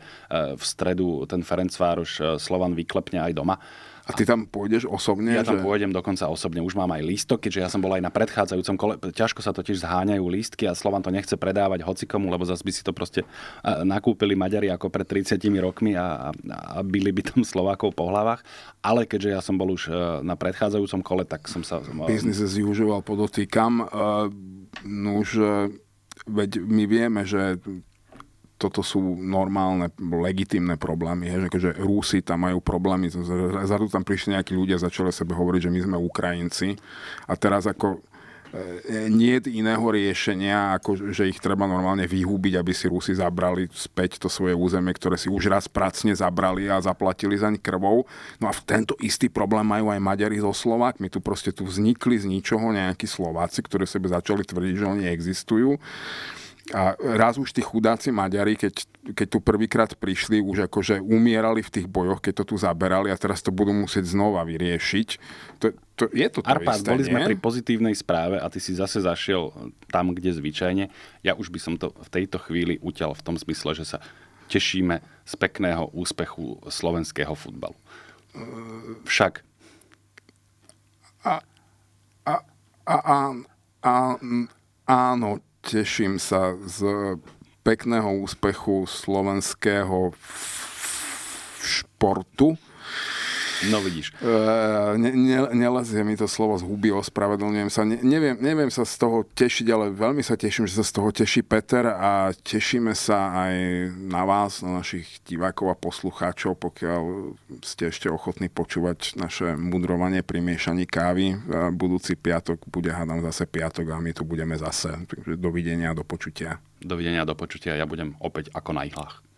v stredu ten Ferencvároš e, Slovan vyklepne aj doma. A ty tam pôjdeš osobne? Ja tam že... pôjdem dokonca osobne. Už mám aj lístok, keďže ja som bol aj na predchádzajúcom kole. Ťažko sa totiž zháňajú lístky a Slovan to nechce predávať hocikomu, lebo zase by si to proste e, nakúpili Maďari ako pred 30 rokmi a, a, a byli by tam Slovákov po hlavách. Ale keďže ja som bol už na predchádzajúcom kole, tak som sa... Business as usual podotýkam. Uh, no už veď my vieme, že toto sú normálne, legitimné problémy. Hej, že keďže Rusi tam majú problémy, zrazu tam prišli nejakí ľudia, začali sebe hovoriť, že my sme Ukrajinci. A teraz ako E, nie je iného riešenia, ako že ich treba normálne vyhúbiť, aby si Rusi zabrali späť to svoje územie, ktoré si už raz pracne zabrali a zaplatili zaň krvou. No a v tento istý problém majú aj Maďari so Slovákmi. Tu proste tu vznikli z ničoho nejakí Slováci, ktorí sebe začali tvrdiť, že oni existujú. A raz už tí chudáci Maďari, keď, keď tu prvýkrát prišli, už akože umierali v tých bojoch, keď to tu zaberali a teraz to budú musieť znova vyriešiť. To, to, je to to Arpad, isté, boli nie? sme pri pozitívnej správe a ty si zase zašiel tam, kde zvyčajne. Ja už by som to v tejto chvíli utial v tom smysle, že sa tešíme z pekného úspechu slovenského futbalu. Však. A, a, a, a, a, áno, teším sa z pekného úspechu slovenského športu No vidíš. Eh, ne, ne, nelazie mi to slovo z huby, ospravedlňujem sa. Ne, neviem, neviem sa z toho tešiť, ale veľmi sa teším, že sa z toho teší Peter a tešíme sa aj na vás, na našich divákov a poslucháčov, pokiaľ ste ešte ochotní počúvať naše mudrovanie pri miešaní kávy. Eh, budúci piatok bude, hádam, zase piatok a my tu budeme zase. Takže dovidenia, do počutia. Dovidenia, do počutia. Ja budem opäť ako na ihlách.